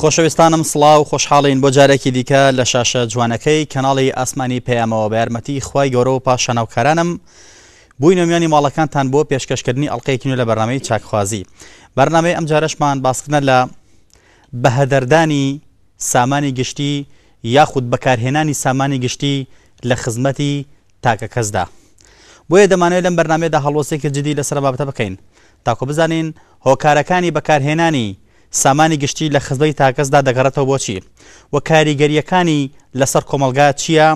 خۆشەویستانم سڵاو خۆشحاڵین بۆ جارێکی دیکە لە شاشە جوانەکەی کەناڵی ئاسمانی پەیامەوە بە یارمەتی خی گەۆرە و پاشەناوکارانم بووی نمیانی ماڵەکانتان بۆ پێشکەشکردنی ئەڵلقەیەکین لە بەرنامەی چاکخوازی بەرنامەی ئەم جارەشمان باسکردە لە بەهدەردانی سامانی گشتی یاخود بەکارهێنانی سامانی گشتی لە خزمەتی تاکە کەسدا بۆیە دەمانوێت لەم بەرنامێدا هەڵوسێکی جدی لەسەر بابتە بکەین تاکو بزانین هۆکارەکانی بەکارهێنانی سامانی گشتی لە خزبەی تاکەسدا دەگەڕێتەوە بۆچی و کاریگەریەکانی لەسەر کۆمەلگا چییە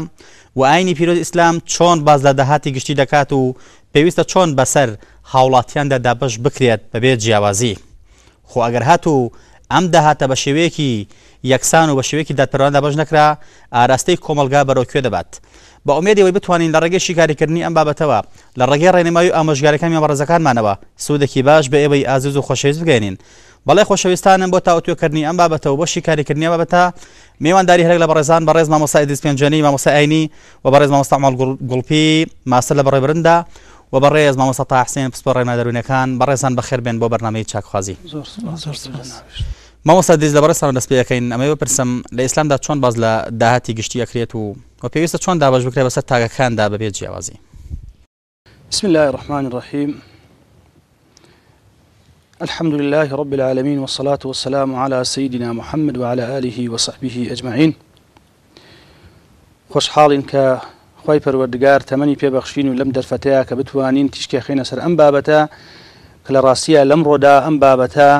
و ئاینی پیرۆز ئیسلام چۆن باز لە داهاتی گشتی دەکات و پێویستە چۆن بەسەر هاوڵاتیاندا دابش بکرێت بەبێت جیاوازی خۆ ئەگەر هاتوو ئەم داهاتە بە شێوەیەکی یەکسان و بە شێوەیەکی دادپەرواندا بەش نەکرا ئاراستەی کۆمەلگا بەرەوکوێ دەبات بە ئومێدەوەی بتوانین لە ڕێگەشی کاریکردنی ئەم بابەتەوە لە ڕێگەی ڕێنمایی ئامۆژگارەکانی بەڕزەکانمانەوە سوودێکی باش بە ئێوەی ئازیز و خۆشەویست بگەینین بەڵێ خۆشەویستانم بۆ تاوتوێکردنی ئەم بابەتەوە بۆشی کاریکردنی بەبەتە میێوانداری هەرێک لە بەڕێزان بە ڕێز مامۆسای دیسپێنجانی مامۆساینی و بەڕێز مامۆستامال گوڵپی ماسە لە بەڕێ برندا و بە ڕێز مامۆسە تاحسێن پسپۆڕێ نادەروونەکان بە ڕێزان بەخێربێن بۆ بەرنمەی چاکخوازی مامۆسا دیز لە بەڕێستان دەستپێەکەین ئەمەوە پرسم لە ئیسلامدا چۆن باز لە داهاتی گشتی ئەکرێت و و پێویستە چۆن دابش بکرێ بەسەر تاگەکاندا بەبێت جیاوازی بسم الله الرحمن الرحیم الحمد لله رب العالمين والصلاة والسلام على سيدنا محمد وعلى آله وصحبه أجمعين خوش حال كا خی پەروەردگار تەمەنی پێبەخشین و لەم دەرفەتەیە کە بتوانین تیشکی خینە سەر ئەم بابەتە کە لە ڕاستیە لەم ڕۆدا ئەم بابەتە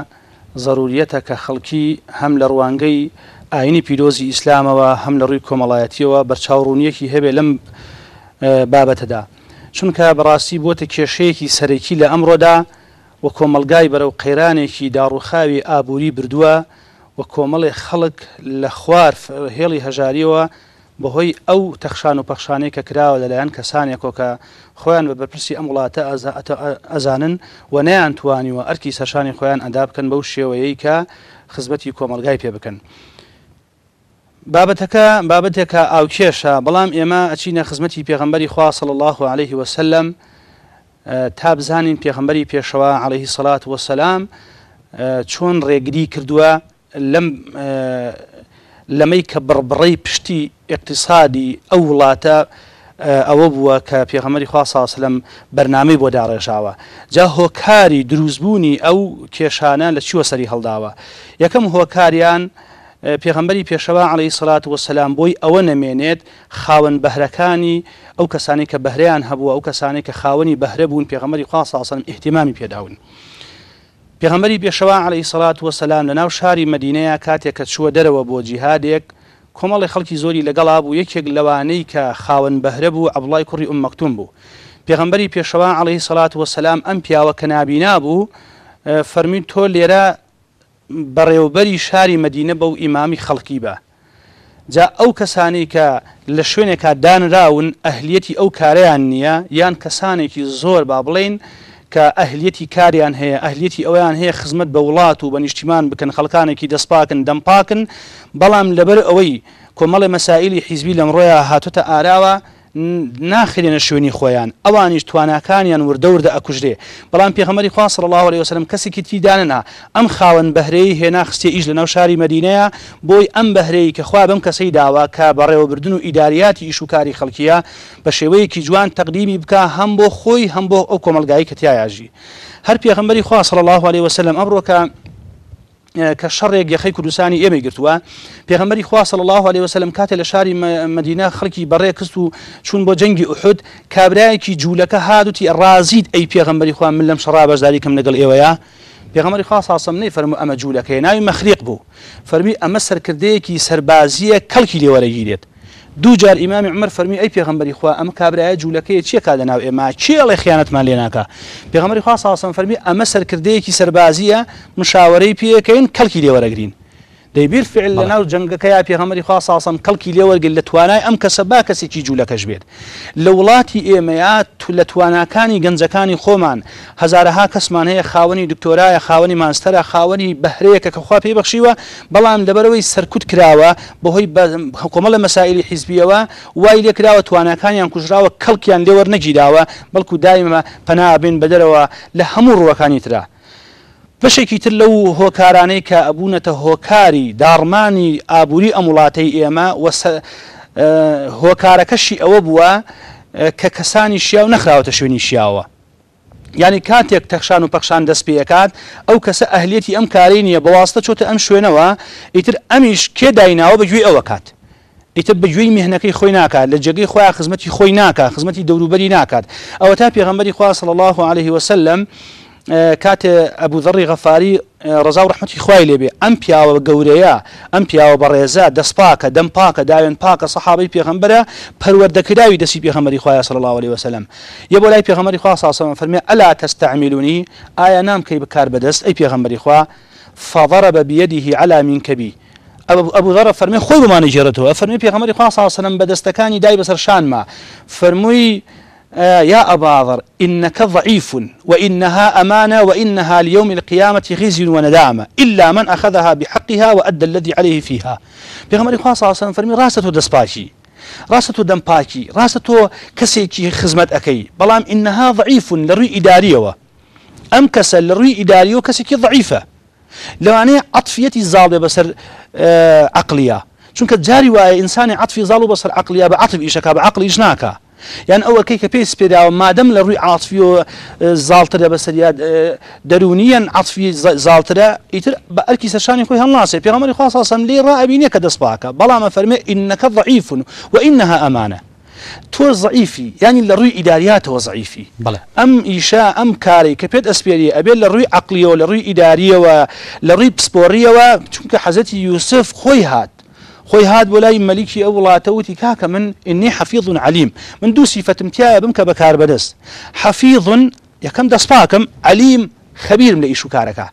ضرورەتە کە خەڵکی هەم لە ڕوانگەی ئاینی پیرۆزی ئیسلامەوە هەم لە ڕووی کۆمەڵایەتیەوە بەرچاوڕوونیەکی هەبێ لەم بابەتەدا چونکە بەڕاستی بۆتە کێشەیەکی سەرەکی لە ئەمڕۆدا وە کۆمەلگای بەرەو قەیرانێکی داڕوخاوی ئابووری بردووە وە کۆمەڵی خەڵک لە خوار هێڵی هەژاریەوە بەهۆی ئەو تەخشان و پەخشانەی کە کراوە لەلایەن کەسانێکۆکە خۆیان بە بەرپرسی ئەم وڵاتە ئەزانن و نەیان توانیوە ئەرکی سەشانی خۆیان ئەدا بکەن بەو شێوەیە کە خزمەتی کۆمەلگای پێ بکەن. بابەتەکە بابەتێکە ئاوکێشە بەڵام ئێمە ئەچینە خزمەتی پێغمبەری خواصل الله عليه وسلم، تا بزانین پێخمبەری پێشەوە عليهەیهی سەلات وسلام چۆن ڕێگری کردووە لەم لەمەی کە بڕبڕی پشتی اقتصادی ئەو وڵاتە ئەوە بووە کە پێخەمەری خواسااس لەم بەرنامەی بۆ داڕێژاوە جا هۆکاری دروستبوونی ئەو کێشانە لە چوە سەری هەڵداوە یەکەم هۆکاریان پێغمبەری پێشەوە عڵەی سڵات وەسەسلام بۆی ئەوە نەمێنێت خاوەن بەهرەکانی ئەو کەسانی کە بەهرەیان هەبوو ئەو کەسانی کە خاوەنی بەهرە بوون پێغمەری قاساسن احتیمامی پێداون. پێغمبەری پێشەوە عڵەی سڵات وەسەسلام لە ناو شاری مدینەیە کاتێک کە چووە دەرەوە بۆ جیهادێک کۆمەڵی خەڵکی زۆری لەگەڵا بوو یەکێک لەوانەی کە خاوەن بەهرە بوو ئەبڵای کوڕی ئومەکتون بوو. پێغمبەری پێشەوە عڵەی سڵات وەسەسلام ئەم پیاوە کە نابینا بوو فەرمی تۆ لێرە بەڕێوبەری شاری مدینە بەو ئیمامی خەڵکی بە جا ئەو کەسانی کە لە شوێنێکا دانراون ئەهلیەتی ئەو کاریان نییە یان کەسانێکی زۆر با بڵین کە ئەهلیەتی کاریان هەیە ئەهلیەتی ئەویان هەیە خزمەت بە وڵات و بە نیشتیمان بکەن خەڵکانێکی دەستپاکن دەمپاکن بەڵام لەبەر ئەوەی کۆمەڵی مەسائلی حیزبی لەم ڕۆیە هاتوتە ئاراوە ناخرێنە شوێنی خۆیان ئەوانیش توانەکانیان وردەوردە ئەکوژرێ بەڵام پێخەمەری خواست الله عليه وسلم کەسێکی تیداننا ئەم خاوەن بەهرەی هێناخستی ئیش لە ناو شاری مدینەیە بۆی ئەم بەهرەیە کە خوا بەم کەسەی داوا کە بەڕێوەبردن و ئیداریاتی ئیشوکاری خەڵکیە بە شێوەیەکی جوان تەقدیمی بکە هەم بۆ خۆی هەم بۆ ئەو کۆمەلگایی کەتیایژی هەر پێخەمبەری خواست الله عليه وسلم ئەمڕۆکە کە شەڕێک یەخی کوردستانی ئێمە گرتووە پێغمبەری خواصل الله عليه وسلم کاتێ لە شاری مدینا خەڵکی بەڕێکست و چون بۆ جەنگی ئوحود کابراایەکی جوولەکە هادوتی ڕازید ئەی پێغمبەری خوا من لەم شڕا بەشداریکەم لەگەڵ ئێوەیە پێغمەری خاصاسم نەی فەرمو ئەمە جوولەکەی ناوی مەخریق بوو فەرمی ئەمە سەرکردەیەکی سەربازیە کەڵکی لێوەرەگیرێت دوو جار ئیمامی عمر فەرمی ئەی پێغمبەری خوا ئەم کابراایە جوولەکەی چیە کا لەناو ئێمە چێڵێ خیانەتمان لێناکە پێغمەری خوا ساسم فەرمی ئەمە سەرکردەیەکی سەربازیە مشاوەەی پێەکەین کەلکی لێوەرەگرین دەیبیر فعل لە ناو جنگەکە یا پێغەمەری خوا ساسم کەڵکی لێوەرگل لە توانای ئەم کەسە با کەسێکی جوولەکەش بێت لە وڵاتی ئێمەیات لە تواناکانی گەنجەکانی خۆمان هزارها کەسمان هەیە خاوەنی دکتۆرایە خاوەنی مانستەرە خاوەنی بەهرەیەکە کە خوا پێی بەخشیوە بەڵام لەبەرەوەی سەرکوت کراوە بەهۆی حکۆمە لە مەسائلی حیزبیەوە وای لێکراوە توانەکانیان کوژراوە کەڵکیان لێوەرنەگیراوە بەڵکو دایمە پەنابین بەدەرەوە لە هەموو ڕوەکانی تررا بەشێکی تر لەو هۆکارانەی کە ئەبوونەتە هۆکاری داڕمانی ئابووری ئەموڵاتەی ئێمە هۆکارەکەشی ئەوە بووە کە کەسانی شیاو نەخراوەتە شوێنی شیاوە ینی کاتێک تەخشان و پەخشان دەست پێەکات ئەو کەسە ئەهلێتی ئەم کاری نییە بەواستە چۆتە ئەم شوێنەوە ئیتر ئەمیش کێ دایناوە بەگوێ ئەوە کات ئیتر بەگوێی مهنەکەی خۆی ناکات لە جگەی خۆیان خزمەتی خۆی ناکات خزمەتی دەوروبەری ناکات ئەوە تا پێغمبەری خوا صلی الله عليه وسلم کاتێ ئەبووذڕی غەفاری ڕزا و ڕحمەتی خوای لێبێ ئەم پیاوە گەورەیە ئەم پیاوە بە ڕێزە دەستپاکە دەم پاکە داوێن پاکە سەحابی پێغمبەرە پەروەردەکراوی دەسی پێغەمەری خوای صلی الله عليه وسلم یە بۆ لای پێغەمەری خوا ساسەمە فەرمێ ئەلا تەستەعمیلونی ئایا نامکەی بەکار بەدەست ئەی پێغەمبەری خوا فضرب بيده على منكبي ئەبو غەرە فەرمی خۆی بمانە ژێرەتەوە فەرمی پێغەمەری خوا ساسەلم بەدەستەکانی دای بەسەر شانمە فەرمووی آه يا أبا ذر إنك ضعيف وإنها أمانة وإنها ليوم القيامة خزي وندامة إلا من أخذها بحقها وأدى الذي عليه فيها بيغمري خواه صلى الله عليه وسلم فرمي دسباشي راسة دمباكي راسة كسيكي خزمت أكي بلام إنها ضعيف لروي إداريوة أم كسل لروي إداريوة كسيكي ضعيفة لو أنا عطفيتي الزالبة بسر آه عقلية شنك جاري وإنسان عطفي عطفی بسر عقلية بعطف إيشكا بعقل إيشناكا يعني أول کە پێی سپێداوە مادەم لە لروي عاطفي و آه، بس بەسەریا آه، دەرونیان عاتفی زاڵترە ئیتر بە ئەرکی سەرشانی خۆی هەڵناسێ پێغەمەری خواسەسم لێ ڕابینە کە دەستپاکە بەڵامە فەرمێ ئینەکە ضعیفون و ئینەها ئەمانە تۆ زعیفی ینی يعني لە ڕووی ئیداریاتەوە زعیفی بڵێ ئەم ئیشا ئەم کاری کە پێت ئەسپێری ئەبێت لە ڕووی عقلیەوە لە ڕووی ئیداریەوە لە ڕووی پسپۆریەوە چونکە هات خوي هاد ولاي مليكي أولا توتي كاكا من إني حفيظ عليم من دوسي فتمتيا بمك بكار بدس حفيظ يا كم دسباكم عليم خبير من إيشو كاركا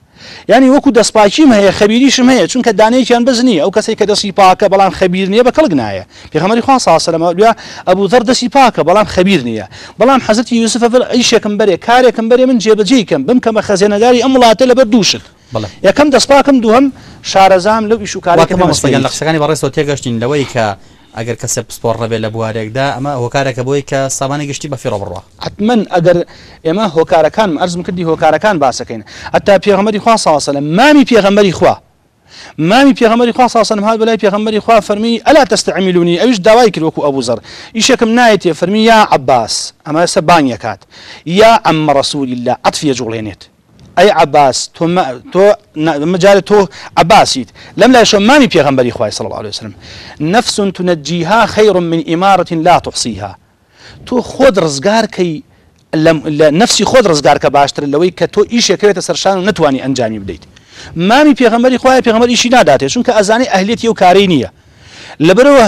يعني وكو دسباكي ما هي خبيري شم هي چون كداني ان بزني أو كسي كدسي باكا بلان خبير نيا بكالق نايا في خمري خواه صلى الله عليه وسلم أبو ذر دسي باكا بلان خبير نيا بلان حزتي يوسف أفل إيشي كم كاري كمبري من جيب جيكم بمك مخزينة داري أم لا تلبر دوشك بله یکم دست شارزام یەکەم دەستپاکەم دووەم شارەزام لەو ئیش و کارەکەمەستەکەن لە قسەکانی بەڕێستەوە تێگەشتین لەوەی کە ئەگەر کەسە پسپۆر ده اما هو ئەمە که بوی که سامانی گشتی با فیرو اگر بە فێڕ بڕوە حتمما ئەگەر ئێمە هۆکارەکان ئەرزم کردی هۆکارەکان باسەکەین ئەتا پێغەمەری خوا ساسە لە مامی پێغەمەری خوا مامی صلی الله پێغەمەری خوا ساسەم هاات فرمی الا تستعملونی ایش ئەلا تەستەعمیلونی ئەوش ابو کردوەکو ایش کم نایەتێ فرمی یا عباس اما سە بانیەکات یا ئەممە رسول الله عتفە جوڵێنێت أي عباس تو ما تو مجارێت لم لا شو ما مي بيغمبر يخوي صلى الله عليه وسلم نفس تنجيها خير من إمارة لا تحصيها تو خود رزقار كي لم نفسي خود رزقار كباشتر لەوەی كتو إيش يا سەرشان و نتواني أنجامي بديت مامی پێغمبەری خخوای پێغمەری شی ناداتێ چونکە ئەزانانی ئەهلێتی و کاری نییە لەبەرەوە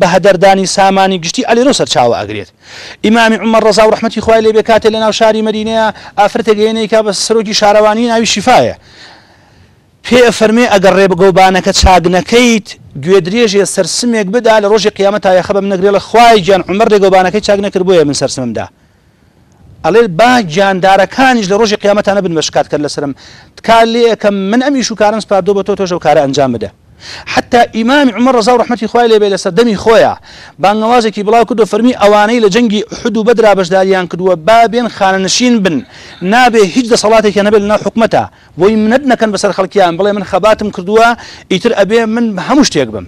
بە هەدەردانی سامانی گشتی ئەلێرۆ سەرچاوە ئەگرێت ئیمامی عمە ڕزا و ڕحمەتی خخوای لێ بێ کاتێ لە ناو شاری مەدینەیە ئافرەتەگەێنێکا بە سەرۆکی شارەوانی ناوی شیفاە پێ فەرمێ ئەگەر ڕێ بگەوبانەکە چاک نەکەیت گوێ درێژێ سەرسمێک بدا لە ڕۆژی قیامە تایە خەبم نەگرێت لە خوای گیان عمر ڕێگەوبانەکەی چاک نەکرد بۆیە من سەرسممدا ئەڵێ با جاندارەکانیش لە ڕۆژی قیامەتانە بن مەشکات کرد لەسرم تکال لێەکەم من ئەمی شوکارم سپاردۆ بە تۆ تۆژە و کارە ئەنجام بدە حتا ئیمامی عمر ڕزا ڕحمەتی خخوای لێ بێ لەسەر دەمی خۆیە بانگەوازێکی بڵاو کردو فەرمی ئەوانەی لە جەنگی حد و بەدرا بەشداریان کردووە بابێن خانەنشین بن نابێ هیچ دەسەڵاتێکی نەبێت لەنا حکومەتە بۆی منەت نەکەن بەسەر خەڵکیان بڵێ من خەباتم کردووە ئیتر ئەبێ من هەموو شتێک بم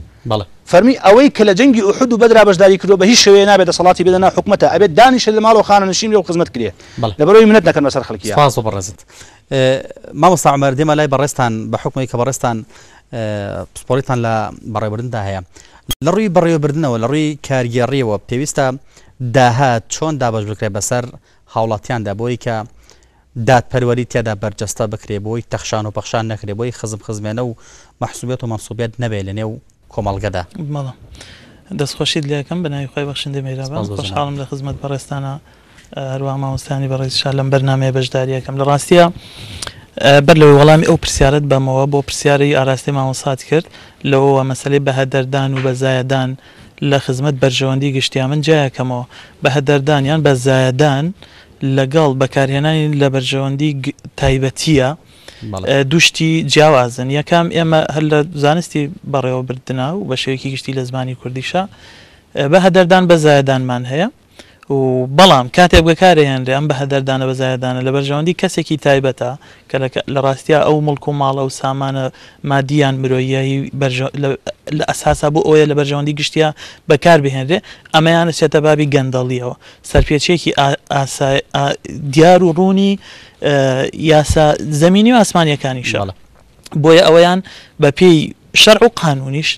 فەرمی ئەوەی کە لە جەنگی ئوحد و بەدرا بەشداری کردو بە هیچ شوێ نابێت لەسەڵاتی بدەنا حکومەتە ئەبێت دانیش لە ماڵ و خانەنشین لەو خزمەت کرێ لەبەرەوەی منەت نەکەن بەسەر خەڵکی بەڕزت مامۆستا عمەر دێمە لای بەڕێستان بە حکومی کە بەڕێستان پسپۆلیتان لە بەڕێبرندا هەیە لە ڕووی بەڕێوەبردنەوە لە ڕووی کارگەڕیەوە پێویستە داهات چۆن دابش بکرێت بەسەر هاوڵاتیاندا بۆی کە دادپەروەری تێدا بەرجەستە بکرێ بۆی تەخشان و پەخشان نەکرێ بۆی خزم خزمێنە و مححسوبێت و مەمسوبێت نەبێ لە نێو کۆمەڵگەدا مەڵە دەستخۆشید لەکەم بەناوی خۆی بەخشندە مێرابان خۆشحاڵم لە خزمەت بەڕێستانە هەروە مامۆستانی بەڕێزشا لەم بەرنمەیە بەشداریەکەم لە ڕاستیە. بەر لەوەی وەڵامی ئەو پرسیارت بەمەوە بۆ پرسیاری ئاراستی مامۆسات کرد لەوەوە مەسلەی بەهدەردان و بەزایەدان لە خزمەت بەرژەوەندی گشتیا من جایەکەمەوە بەهدەردان یان بەزایەدان لەگەڵ بەکارهێنانی لە بەرژەوەندی تایبەتیە دوشتی جیاوازن یەکەم ئێمە هەر لە زانستی بەڕێوە بردنا و بە شێوەیەکی گشتی لە زمانی کوردیشە بەهدەردان بەزایەدانمان هەیە و بەڵام کاتێک بەکارێنێ ئەم بە هەدەردانە بەزایدانە لە بەرژەوەندی کەسێکی تایبەتە کە لە ڕاستیا ئەو ملک و ماڵە و سامانە مادیان مرۆیایی لە ئەساسا بۆ ئەوە لە بەرژەوەندی گشتیا بەکار بهێنرێ ئەمەیانە سێتە بابی گەندەڵیەوە سەرپێچێکی دیار و ڕوونی یاسا زمینی و ئاسمانیەکانی شڵە بۆیە ئەوەیان بە پێی شەرع و قانونیش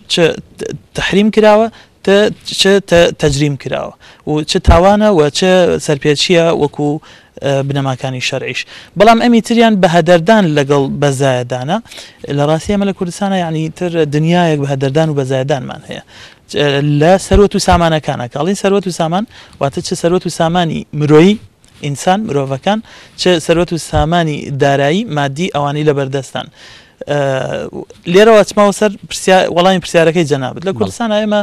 تحریم کراوە تەجریم کراوە و چه تاوانە و چه سەرپێچیە وەکو بنەماکانی شەرعیش بەڵام ئەمی تریان بە هەدەردان لەگەڵ بەزایدانە لە ڕاستیەمە لە کوردستانە یعنی تر دنیاەک بە هەدەردان و بەزایدانمان هەیە لە سەرۆت و سامانەکانە کاڵین سەرۆت و سامان واتە چه سەرۆت و سامانی مرۆیی ئینسان مرۆڤەکان چه سەرۆت و سامانی دارایی مادی ئەوانەی لە بەردەستان لێرەوە چماوە سەر وەڵامی پرسیارەکەی جەنابێت لە کوردستان ئێمە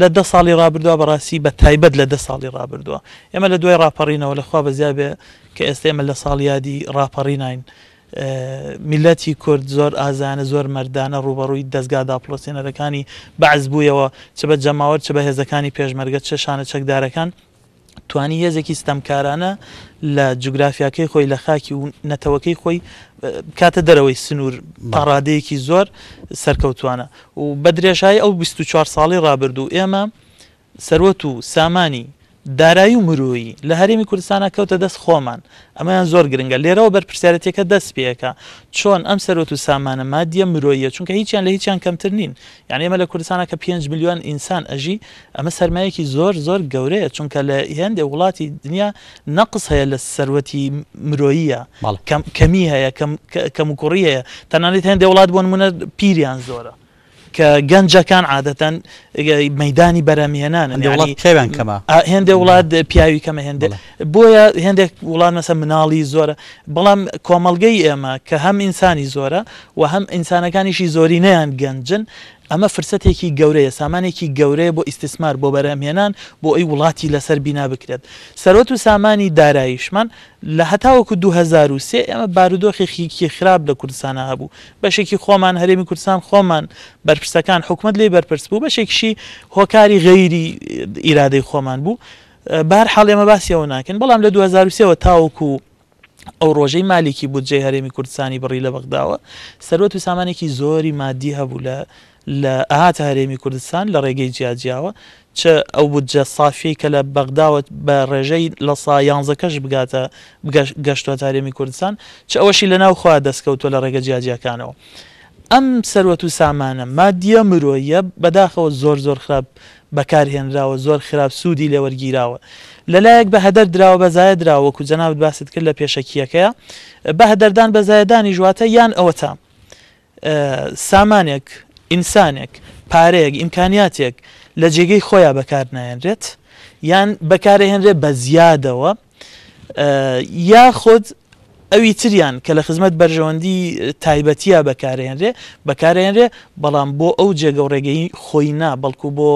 لە ده ساڵی رابردووە بەڕاستی بە تایبەت لە ده ساڵی رابردووە ئێمە لە دوای راپەڕینەوە لەخوا بەزیابێ کە ئێستا ئێمە لە ساڵ یادی راپەڕینین میلەتی کورد زۆر ئازانە زۆر مردانە ڕوبەڕووی دەستگا داپلۆسیێنەرەکانی بەعز بوویەوە چ بە جەماوەت چ بە هێزەکانی پێشمەرگە چە شانە چەکدارەکان توانی هێزێکی ستەمکارانە لە جوگرافیاکەی خۆی لە خاکی و نەتەوەکەی خۆی کاتە دەرەوەی سنوور پاڕادەیەکی زۆر سەرکەوتوانە و بە درێژایی ئەو 24 ساڵی ڕابرد و ئێمە سەروەت و سامانی دارایی و مرویی لە هەرێمی کوردستانە کەوتە دەست خۆمان ئەمەیان زۆر گرنگە لێرەوە بەرپرسیارەتێکە دەست پێەکە چۆن ئەم سەرۆت و سامانە مادیە مرۆیە چونکە هیچیان لە هیچیان کەمتر نین یان ئێمە لە کوردستانە کە 5 میلیۆن ئینسان ئەژی ئەمە سرمایەکی زۆر زۆر گەورەیە چونکە لە هێندێ وڵاتی دنیا نەقص هەیە لە سەرەتی مرۆییە کەمی هەیە کەم و کوڕی هەیە تەنانێت هێندێ وڵات بۆن منە پیریان زۆرە کە گەنجەکان عادەتەن مەدانی بەرەمێنان خێوان کەمە هێندێک وڵات پیاوی کەمە هێندێک بۆیە هێندێک وڵات مەسە مناڵی زۆرە بەڵام کۆمەلگەی ئێمە کە هەم ئینسانی زۆرە و هەم ئینسانەکانیشی زۆری نەیان گەنجن ئەمە فرسەتێکی گەورەیە سامانێکی گەورەیە بۆ ئیسیسمار بۆ بەرەمێنان بۆ ئەی وڵاتی لەسەر بینا بکرێت سەرۆت و سامانی داراییشمان لە هەتاوەکو 2023 ئەمە بارودۆخی خیکی خراپ لە کوردستانە هەبوو بەشێکی خۆمان هەرێمی کوردستان خۆمان بەرپرسەکان حکومت لێ بەرپرس بوو بەشێکشی هۆکاری غەیری ئیرادەی خۆمان بوو بار حاڵێمە باسیەوە ناکەن بەڵام لە 2023ەوە تاوەکو ئەو ڕۆژەی مالیکی بودجێ هەرێمی کوردستانی بڕی لە بەغداوە سەرۆت و سامانێکی زۆری مادی هەبوو لە لە ئاهات هەرێمی کوردستان لە ڕێگەی جیاجیاوە چە ئەو بودجە سافی کە لە بەغداوت بە ڕێژەی لە سا یانزەکەش بگاتە گەشتوە تاریمی کوردستان چ ئەوەشی لە ناوخوا دەستکەوتوە لە ڕێگە جیاجیەکانەوە. ئەم سەروەت و سامانە مادیە مرۆیە بەداخەوە زۆر زۆر خراپ بەکارهێنراوە زۆر خراپ سوودی لێوەرگیراوە لەلایەک بە هەدەر درراوە بەزایە درراوەکو جەناوت باست کرد لە پێشەکیەکەیە بە هەدەردان بەزایەدانی ژواتە یان ئەوە تا سامانێک ئینسانێک پارەیەک ئیمکانیاتێک لە جێگەی خۆیان بەکار نایەنرێت یان بەکارەهێنرێت بە زیادەوە یا خۆت ئەوی تریان کە لە خزمەت بەرژەوەندی تایبەتیە بەکارێنرێ بەکارێنرێ بەڵام بۆ ئەو جێگە و ڕێگەی خۆینا بەڵکو بۆ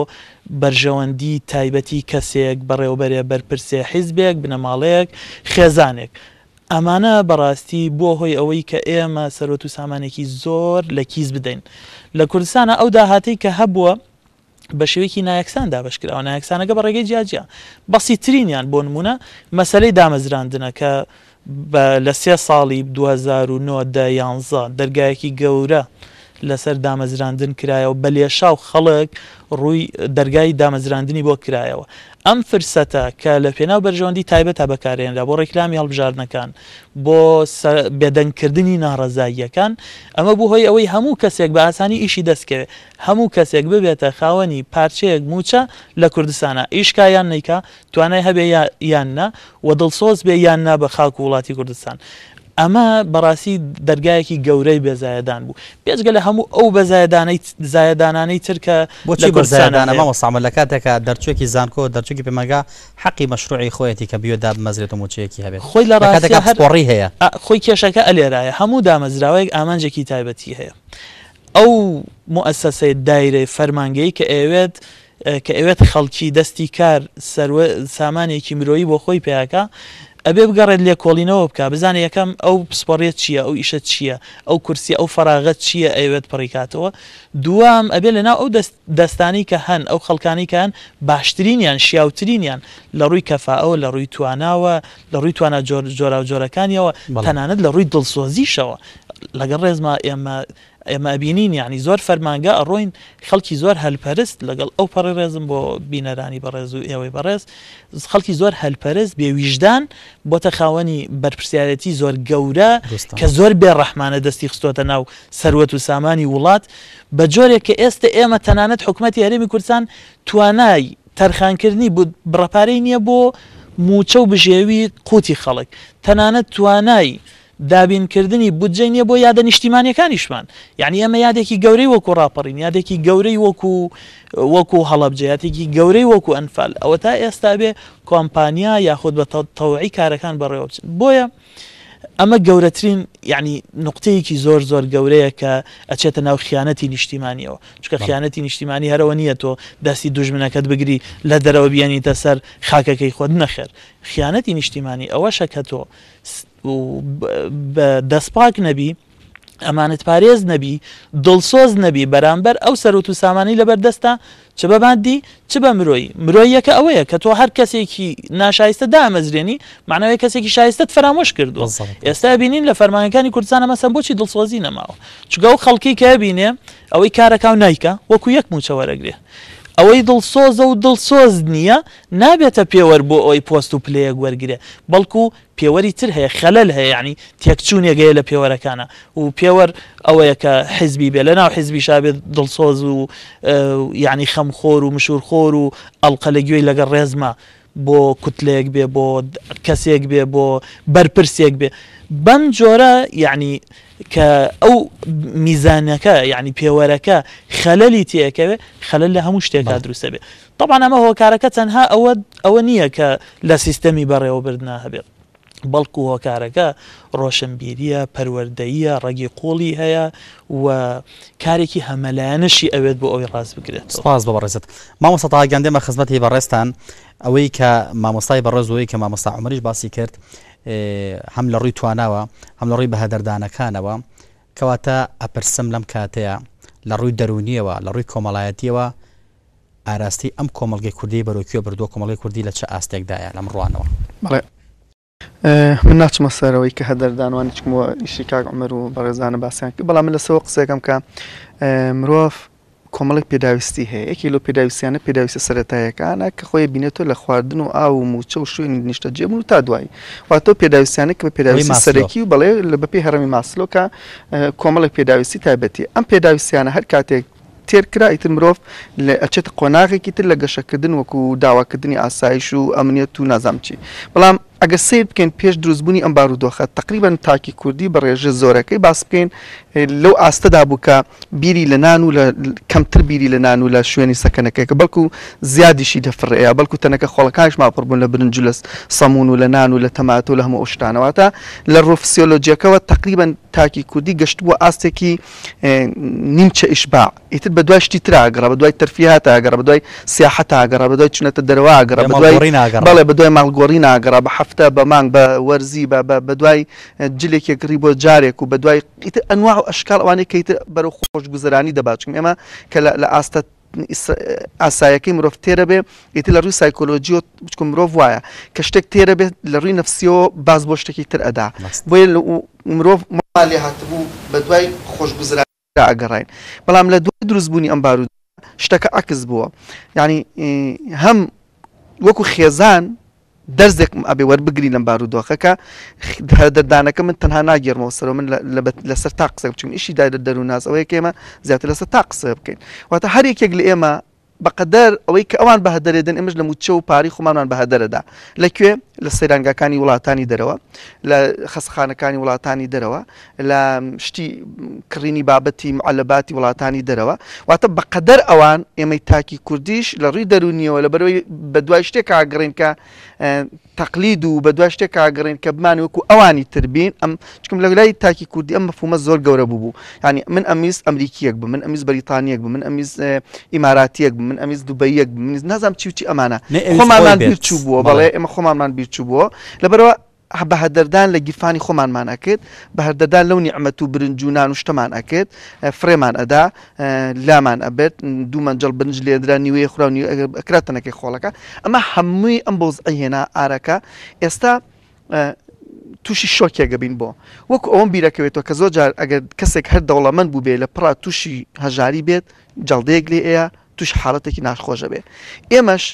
بەرژەوەندی تایبەتی کەسێک بەڕێوبەرێ بەرپرسێ حیزبێک بنەماڵەیەک خێزانێک ئەمانە بەڕاستی بۆ هۆی ئەوەی کە ئێمە سەرۆ و سامانێکی زۆر لە کیز بدەین لە کوردستانە ئەو داهاتەی کە هەبووە بە شێوەیەکی نایەکسان دابشکراوە نایەکسانەکە بە ڕێگەی جیاجیا بەسی ترینیان بۆ نمونە مەسلەی دامەزراندنە کە لە سێ ساڵی 2009 دەرگایەکی گەورە لەسەر دامەزراندن کرایەوە بە لێشاو خەڵک ڕووی دەرگای دامەزراندنی بۆ کرایەوە ئەم فرسەتە کە لە پێناو بەرژەوەندی تایبەت تا بەکارێنرا بۆ ڕێکلامی هەڵبژاردنەکان بۆ بێدەنگکردنی ناڕزاییەکان ئەمە بوو هۆی ئەوەی هەموو کەسێک بە ئاسانی ئیشی دەستکەوێت هەموو کەسێک ببێتە خاوەنی پارچەیەک موچە لە کوردستانە ئیشکا یان نیکە توانای هەبێ یاننا و دڵسۆز بێ یاننا بە خاک وڵاتی کوردستان ئەمە بەڕاستی دەرگایەکی گەورەی بێزایەدان بوو پێچگە لە هەموو ئەو بەزایدانەی زایدانانەی ترکە بۆچی گەزانانەمەوە سامە لە کاتێکە دەرچێکی زانکۆ دەرچێکی پێمەگا حەقی مەشروعی خۆەتی کە بیۆدا بمەزرێت و موچەیەکی هەبێت خۆی لە ڕاتەکەڕی هەیە خۆی کێشەکە ئەلێرایە هەموو دامەزراوەیەک ئامانجێکی تایبەتی هەیە ئەو مؤسسەی دایرێ فەرمانگەی کە ئێوێت کە ئەوێت خەڵکی دەستی کار سامانێکی مرۆیی بۆ خۆی پێیاکە ئەبێ بگەڕێت لێ کۆڵینەوە بکە بزانێ یەکەم ئەو پسپۆڕێت چییە ئەو ئیشە چییە ئەو کورسی ئەو فراغەت چییە ئەوێت پڕیکاتەوە دوام ئەبێ لەناو ئەو دەستانی کە هەن ئەو خەڵکانیکان باشترینیان شیاوترینیان لە ڕووی کەفاەوە لە ڕووی تواناوە لە ڕووی توانە جۆرا و جۆرەکانیەوە تەنانەت لە ڕووی دڵسۆزیشەوە لەگەڵ ڕێزما ئێمە ئێمە بینین یعنی زۆر فەرمانگە ئەڕۆین خەڵکی زۆر هەلپەرست لەگەڵ ئەو پەڕی ڕێزم بۆ بینەرانی بەڕێز و ئێوەی بەڕێز خەڵکی زۆر هەلپەرست بێویژدان بۆتە خاوەنی بەرپسیارەتی زۆر گەورە کە زۆر بێڕەحمانە دەستی خستۆتە ناو سەروەت و سامانی وڵات بە جۆرێک کە ئێستا ئێمە تەنانەت حکوومەتتی هەرێمی کوردستان توانای تەرخانکردنی بڕەپارەی نییە بۆ موچە و بژێوی قوتی خەڵک تەنانەت توانایی دابینکردنی بودجە نیە بۆ یادە نیشتیمانەکانیشمان یعنی ئەمە یادێکی گەورەی وەکو ڕاپەڕین یادێکی گەورەی وەکو وەکو هەڵبجەیاتێکی گەورەی وەکو ئەنفال ئەوە تا ئێستا بێ کۆمپانیا یاخود بە تەوعی کارەکان بەڕێوە بچن بۆیە ئەمە گەورەترین یعنی نقطەیەکی زۆر زۆر گەورەیە کە ئەچێتە ناو خیانەتی نیشتیمانیەوە چکە خیانەتی نیشتیمانی هەرەوە نییە تۆ دەستی دوژمنەکەت بگری لە دەرەوە بیانی تەسەر خاکەکەی خۆت نەخێر خیانەتی نیشتیمانی ئەوە شەکە تۆ دەستپاک نەبی ئەمانت پارێز نەبی دڵسۆز نەبی بەرامبەر ئەو سەرۆ و سامانی لەبەر دەستە چ بەباندی چ بە مرۆی مرۆی یەکە ئەوەیە کە تۆ هەر کەسێکی ناشایستە دامەزرێنی معناوی کەسێکی شایستت فرامۆش کردو ئێستا بینین لە فەرمانەکانی کوردستانە مەسم بۆچی دڵسۆزی نەماوە چگە و خەڵکی کە بینێ ئەوەی کارەکە و نیکە وەکو یەک موچەوەرەگرێ ئەوەی دڵسۆزە و دڵسۆز نییە نابێتە پێوە بۆ ئەوی پۆست و پلەیە وەرگرێ بەڵکو پێوەری تر هەیە خەلل هەیە ینی تێکچوونێگەیە لە پێوەرەکانە و پێوە ئەوەیە کە حزبی بێ لە ناو حزبی شابێت دڵسۆز و یعنی خەمخۆر و مشورخۆر و ئەڵلقە لە گوێی لەگە ڕێزمە بۆ کوتلێک بێ بۆ کەسێک بێ بۆ بەرپرسێک بێ بەم جۆرە یعنی کە ئەو میزانەکە یعنی پێوەرەکە خەلەلی تیەکەوێ خەلل لە هەموو شتێکا دروستە بێ طبعا ئەمە هۆکارەکە چەندها ئەوە ئەوە نییە کە لە سیستەمی بەڕێوەبردنا هەبێت بەڵکو هۆکارەکە ڕۆشنبیریە پەروەردەیە ڕێگی قۆڵی هەیە و کارێکی هەمەلایەنشی ئەوێت بۆ ئەوی ڕاست بگرێت سپاس بە بەڕێزت مامۆستا گەندێمە خزمەتی بەڕێستان ئەوەی کە مامۆستای بەڕێزەوەی کە مامۆستا عمرریش باسی کرد هەم لە ڕووی توانەوە هەم لە ڕووی بە هەدەردانەکانەوە کەواتە ئەپرسم لەم کاتەیە لە ڕووی دەرونیەوە لە ڕووی کۆمەڵایەتیەوە ئاراستی ئەم کۆمەلگەی کوردی بەرەکیۆ بردووە کۆمەڵی کوردی لە چه ئاستێکدایە لەم ڕوانەوە من ناچمە سەرەوەی کە هەدەردانوانی چکمەوە ئیشی کاک عمەر و بەڕێزانە باسییان بەڵام لەسەوە قسێکم کە مرۆڤ کۆمەڵێک پێداویستی هەیە یەکی لە پێداویستیانە پێداویستە سەتایەکانە کە خۆی بینێتەوە لە خواردن و ئا و موچە و شوێنی نیشتە جێبن و تا دوایی واتۆ پێداویستیانە کە بە پێداویستی سەرەکی و بەڵێ لە بەپی هەرمی ماسلۆکە کۆمەڵێک پێداویستی تایبەتی ئەم پێداویستیانە هەر کاتێک تێرکرا ئیتر مرۆڤ لە ئەچێت قۆناغێکی تر لە گەشەکردن وەکو داواکردنی ئاسایش و ئەمنیەت و نازامچی بەڵام ئەگە سیر بکەین پێش دروستبوونی ئەم بارودۆخە تقریبان تاکی کوردی بە ڕێژە زۆرەکەی باس بکەین لەو ئاستەدا بوو کە بیری لە نان و لە کەمتر بیری لە نان و لە شوێنی سەکەنەکەی کە بەڵکو زیادیشی دەفرڕەیە بەڵکو تەنەکە خۆڵەکانش ماپڕبوون لە برنج لە سەمون و لە نان و لە تەماتۆ لە هەموو ئۆشتانەوەتە لە ڕۆفسیۆلۆجیەکەەوە تقریبان تاکی کوردی گەشت بووە ئاستێکی نیمچە ئیشبا ئیتر بە دوای شتی تراگەڕە بە دوای تەرفیها تاگەڕە بە دوای سیاحەت تاگەڕە بە دوای چونەتە دەرواگەڕە بە دوای بەڵێ بە دوای ماڵگۆڕی ناگەڕە بە هەفتە بە مانگ بە وەرزی بە دوای جلێکێک ڕی بۆ جارێک و بە دوای ئیتر ئەنوا ئەو ئەشکال ئەوانەی کەیتر بەرە خۆش گوزرانی دەباچم ئێمە کە لە ئاستە ئاسایەکەی مرۆڤ تێرە بێ ئیتی لە ڕووی سایکۆلۆجیۆ بچکم مرۆڤ وایە کە شتێک تێرە بێت لە ڕووی نفسیەوە باز بۆ شتێکی تر ئەدا بۆ مرۆڤ ماڵی هاتبوو بە دوای خۆشگوزرانی ئەگەڕین بەڵام لە دوای دروستبوونی ئەم بارود شتەکە عکس بووە یعنی هەم وەکو خێزان دەرزێکم ئەبێ وەربگری لەم بارودۆخەکە هەر دەردانەکە من تەنها ناگەرمەوە سەر من لەسەر تا قسە بچین ئیشی دایدە دەرو ناز ئەوەیە ئێمە زیاتر لەسەر تا قسە بکەین واتە هەر یەکێک لە ئێمە بەقدەر ئەوەی کە ئەوان بەهدەرێدن ئمەش لە موچە و پاری خۆمانان بەهدەرەدا لەکوێ لە سەیرانگاکانی وڵاتانی دەرەوە لە خەسخانەکانی وڵاتانی دەرەوە لە شتی کڕینی بابەتی معلباتی وڵاتانی دەرەوە واتە بەقدەر ئەوان ئێمەی تاکی کوردیش لە ڕووی دەرونیەوە لە بەرەوەی بە دوای شتێک ئاگەڕێنکە تەقلید و بە دوای شتێک ئاگەڕێن کە بمان وەکو ئەوانی تربین ئەم چکم لە لای تاکی کوردی ئەم مەفومە زۆر گەورە بوو ینی من ئەمیز ئەمریکیەک بم من ئەمیز بەریتانیەک بم من ئەمیز ئیماراتیەک بم من ئەمیز دوبە یەک من نازام چیوتی ئەمانە خۆمانمان بیرچوو بووە بەڵێ ئێمە خۆمانمان بیرچوو بووە لەبەرەوە بە هەدەردان لە گیفانی خۆمانمان ئەکرد بە هەردەدان لەونی ئەمەت و برنجونان و شتەمان ئەکرد فرێمان ئەدا لامان ئەبێت دوومەنجل بنج لێدرا نیوەیە خوراونی ئەکراتەنەکەی خۆڵەکە ئەمە هەمووی ئەم بۆز ئەهێنا ئارەکە ئێستا تووشی شۆکێگە بین بۆ وەکو ئەوم بیرەکەوێتەوە کە زۆجار ئەگەر کەسێک هەر دەوڵەمەند بوو بێ لە پرا تووشی هەژاری بێت جڵدەیەک لێ ئەیە توش حاڵەتێکی ناخۆشە بێ ئێمەش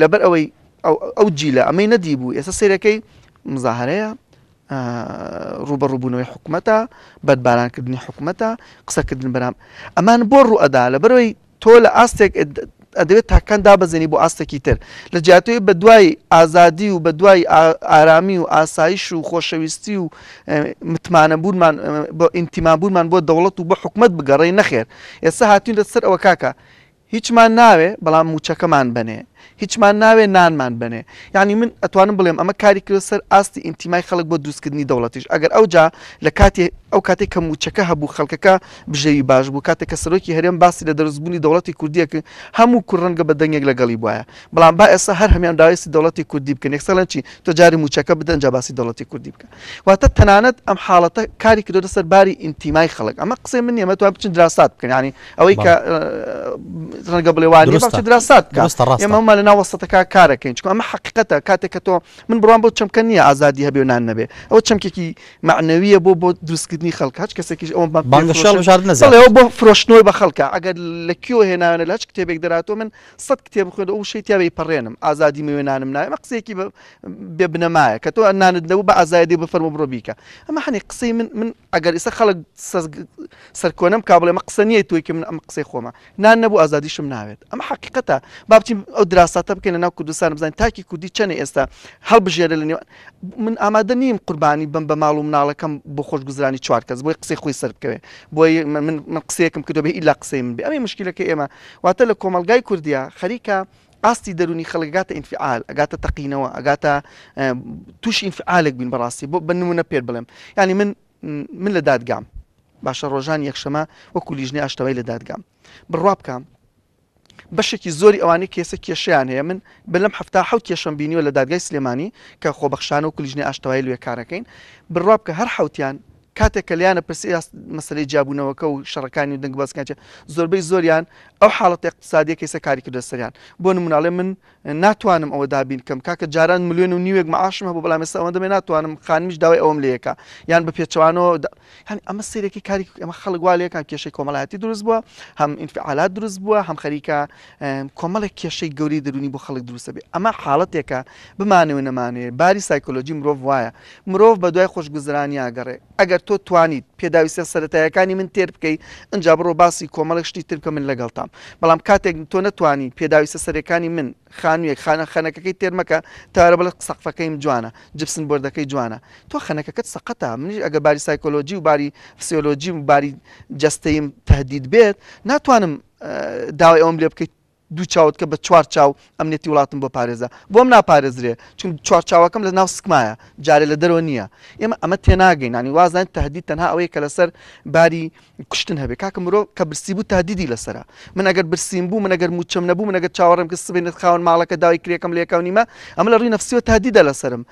لەبەر ئەوەی ئەو جیلە ئەمەی نەدیبوو ئێستا سیرەکەی مزاهرەیە ڕوبەڕووبوونەوەی حکوومەتە بەدبارانکردنی حکوومەتە قسەکردن بەرام ئەمان بۆ ڕوئەدا لە بەرەوەی تۆ لە ئاستێک ئەدەوێت تاکان دابەزێنی بۆ ئاستێکی تر لە جاتوی بە دوای ئازادی و بە دوای ئارامی و ئاسایش و خۆشەویستی و متمانە بوونمان بۆ ئینتیمابوونمان بۆ دەوڵەت و بە حکومت بگەڕی نەخێر ئێستا هاتوین لە سەر ئەوە کاکە هیچمان ناوێ بەڵام موچەکەمان بنێ هیچمان ناوێ نانمان بنێ یعنی من ئەتوانم بڵێم ئەمە کاری کرد سەر ئاستی ئینتیمای خەڵک بۆ دروستکردنی دەوڵەتیش ئەگەر ئەو جا لە کاتێ ئەو کاتێک کە موچەکە هەبوو خەڵکەکە بژەوی باش بوو کاتێک کە سەرۆکی هەرێم باسی لە دەرزبوونی دەوڵەتی کوردیەکە هەموو کوڕەنگە بە دەنگێک لەگەڵی وایە بەڵام با ئێستا هەر هەمیان داویستی دەوڵەتی کوردی بکەن یەکسەڵەن چی تۆ جاری موچەکە بدەنج باسی دەوڵەتی کوردی بکە واتە تەنانەت ئەم حاڵەتە کاری کردۆ دەسەر باری ئینتیمای خەڵک ئەمە قسێ من ئەمە توان بچین دراسات بکەن ینی ئەوەی کە ڕەنگە بڵێوانی دراسات ئێمە ئێمە لە ناو وەستەکە کارەکەین چکو ئەمە حقیقەتە کاتێک کە تۆ من بڕوان بۆ چەمکەنیە ئازادی هەبێ نان نەبێ ئەوە چەمکێکی معنەویە بۆ بۆ دروستکردنی خەڵک هەچ کەسێکیش ئەو بۆ فرۆشتنەوەی بە خەڵکە ئەگەر لە کیۆ هێناوێنە لە هەچ کتێبێک دەراتۆ من سەد کتێب او ئەو شەیتیاوی پەڕێنم ازادي میێنانم نایە منا ما بێ كي کە تۆ كتو لەو بە ئازادی بفەرمە بفرم بروبيكا اما هەنی قسەی من من ئەگەر ئێستا خەڵک سەرکۆنم کابڵێ مە توي نیە توی من ئەم قسەی خۆمە نان نەبوو ئازادیشم ناوێت ئەمە حقیقەتە بابچین ئەو دراساتە بکەین لە ناو کوردستان بزانین تاکی کوردی چەنە ئێستا هەڵبژێرە لە نێوان من ئامادە نیم قوربانی بم بە ماڵ و مناڵەکەم بۆ خۆشگوزرانی چوار کەس بۆی قسەی خۆی سەر بکەوێ بۆی من قسەیەکم کردو بە ئیلا قسەی من بێ ئەمەی مشکلەکە ئێمە واتە لە کۆمەلگای کوردیا خەریکە ئاستی دەرونی خەڵگاتە ئینفعال ئەگاتە تەقینەوە ئەگاتە توش ئینفعالێک بین بەڕاستی بۆ بنمونە پێر بڵێم ینی من من لە دادگام باشە ڕۆژان یەخشەمە وەکو لیژنی ئاشتەوەی لە دادگام بڕوا بکەم بەشێکی زۆری ئەوانەی کێسە کێشیان هەیە من بلم هەفتا حوت کێشم بینیوە لە دادگای سلێمانی کە خۆبەخشانە و کولیژنی ئاشتەوای لوێکارەکەین بڕاب کە هەر حوتیان کاتێک کە لیانە پرسی مەسلەی جابوونەوەکە و شەڕەکانی دەنگبازکانچە زۆربەی زۆریان ئەو حاڵەت اقتصادیەکەیسە کاری کردە سەریان بۆ نموناڵێ من ناتوانم ئەوە دابین کەم کاکە جاران ملیێن و نیوێک مەعاشم هەبوو بەڵام ێستاەوەندەمێ ناتوانم خانمیش داوای ئەوم لەیەکە یان بە پێچوانەوە هەن ئەمە سیرێکی کاری ئەمە خەڵگوواالەکان کێشەی کۆمەڵایەتی دروست بووە هەم ئینفعالات دروست بووە هەم خەریکە کۆمەڵێک کێشەی گەوری دەرونی بۆ خەڵک دروستە بێ ئەمە حاڵەتێکە بمانەوە نەمانێ باری سایکۆلۆژی مرۆڤ وایە مرۆڤ بە دوای خۆشگوزرانی ئاگەڕێ ئەگەر تۆ توانیت پێداویستە سەتایەکانی من تێر بکەیت ئەجا بڕۆ باسی کۆمەڵێک شتی ترکە من لەگەڵتان بڵام بەڵام کاتێک تۆ نتوانی پێداویستە سەرەکانی من خانوێک خانە خەنەکەەکەی تێرمەکە تارە بڵ سەقفەکەیم جوانە جپسن بردەکەی جوانە تۆ خەنەکەکەت سەقەتا منیش ئەگە باری سایکۆلۆجی و باری فسیۆلۆجی و باری جستەیم تهدید بێت ناتوانم داوای ئەوم لێ بکەیت دوو چاوت کە بە چوار چاو ئەمنێتی وڵاتم بۆ پارێزە بۆم ناپارێزرێ چون چوار چاوەکەم لە ناو سکمایە جارێ لە دەرەوە نییە ئێمە ئەمە تێناگەینانی وازان تهدید تەنها ئەوەیە کە لەسەر باری کوشتن هەبێ کاکە مرۆ کە برسی بوو تهدیدی لەسرە من ئەگەر برسیم بوو من ئەگەر موچەم نەبوو من ئەگەر چاوەڕم کە سبێنێت خاون ماڵەکە داوای کرێکم لە یەکەونیمە ئەمە لە ڕووی نفسیەوە تهدیدە لەسرم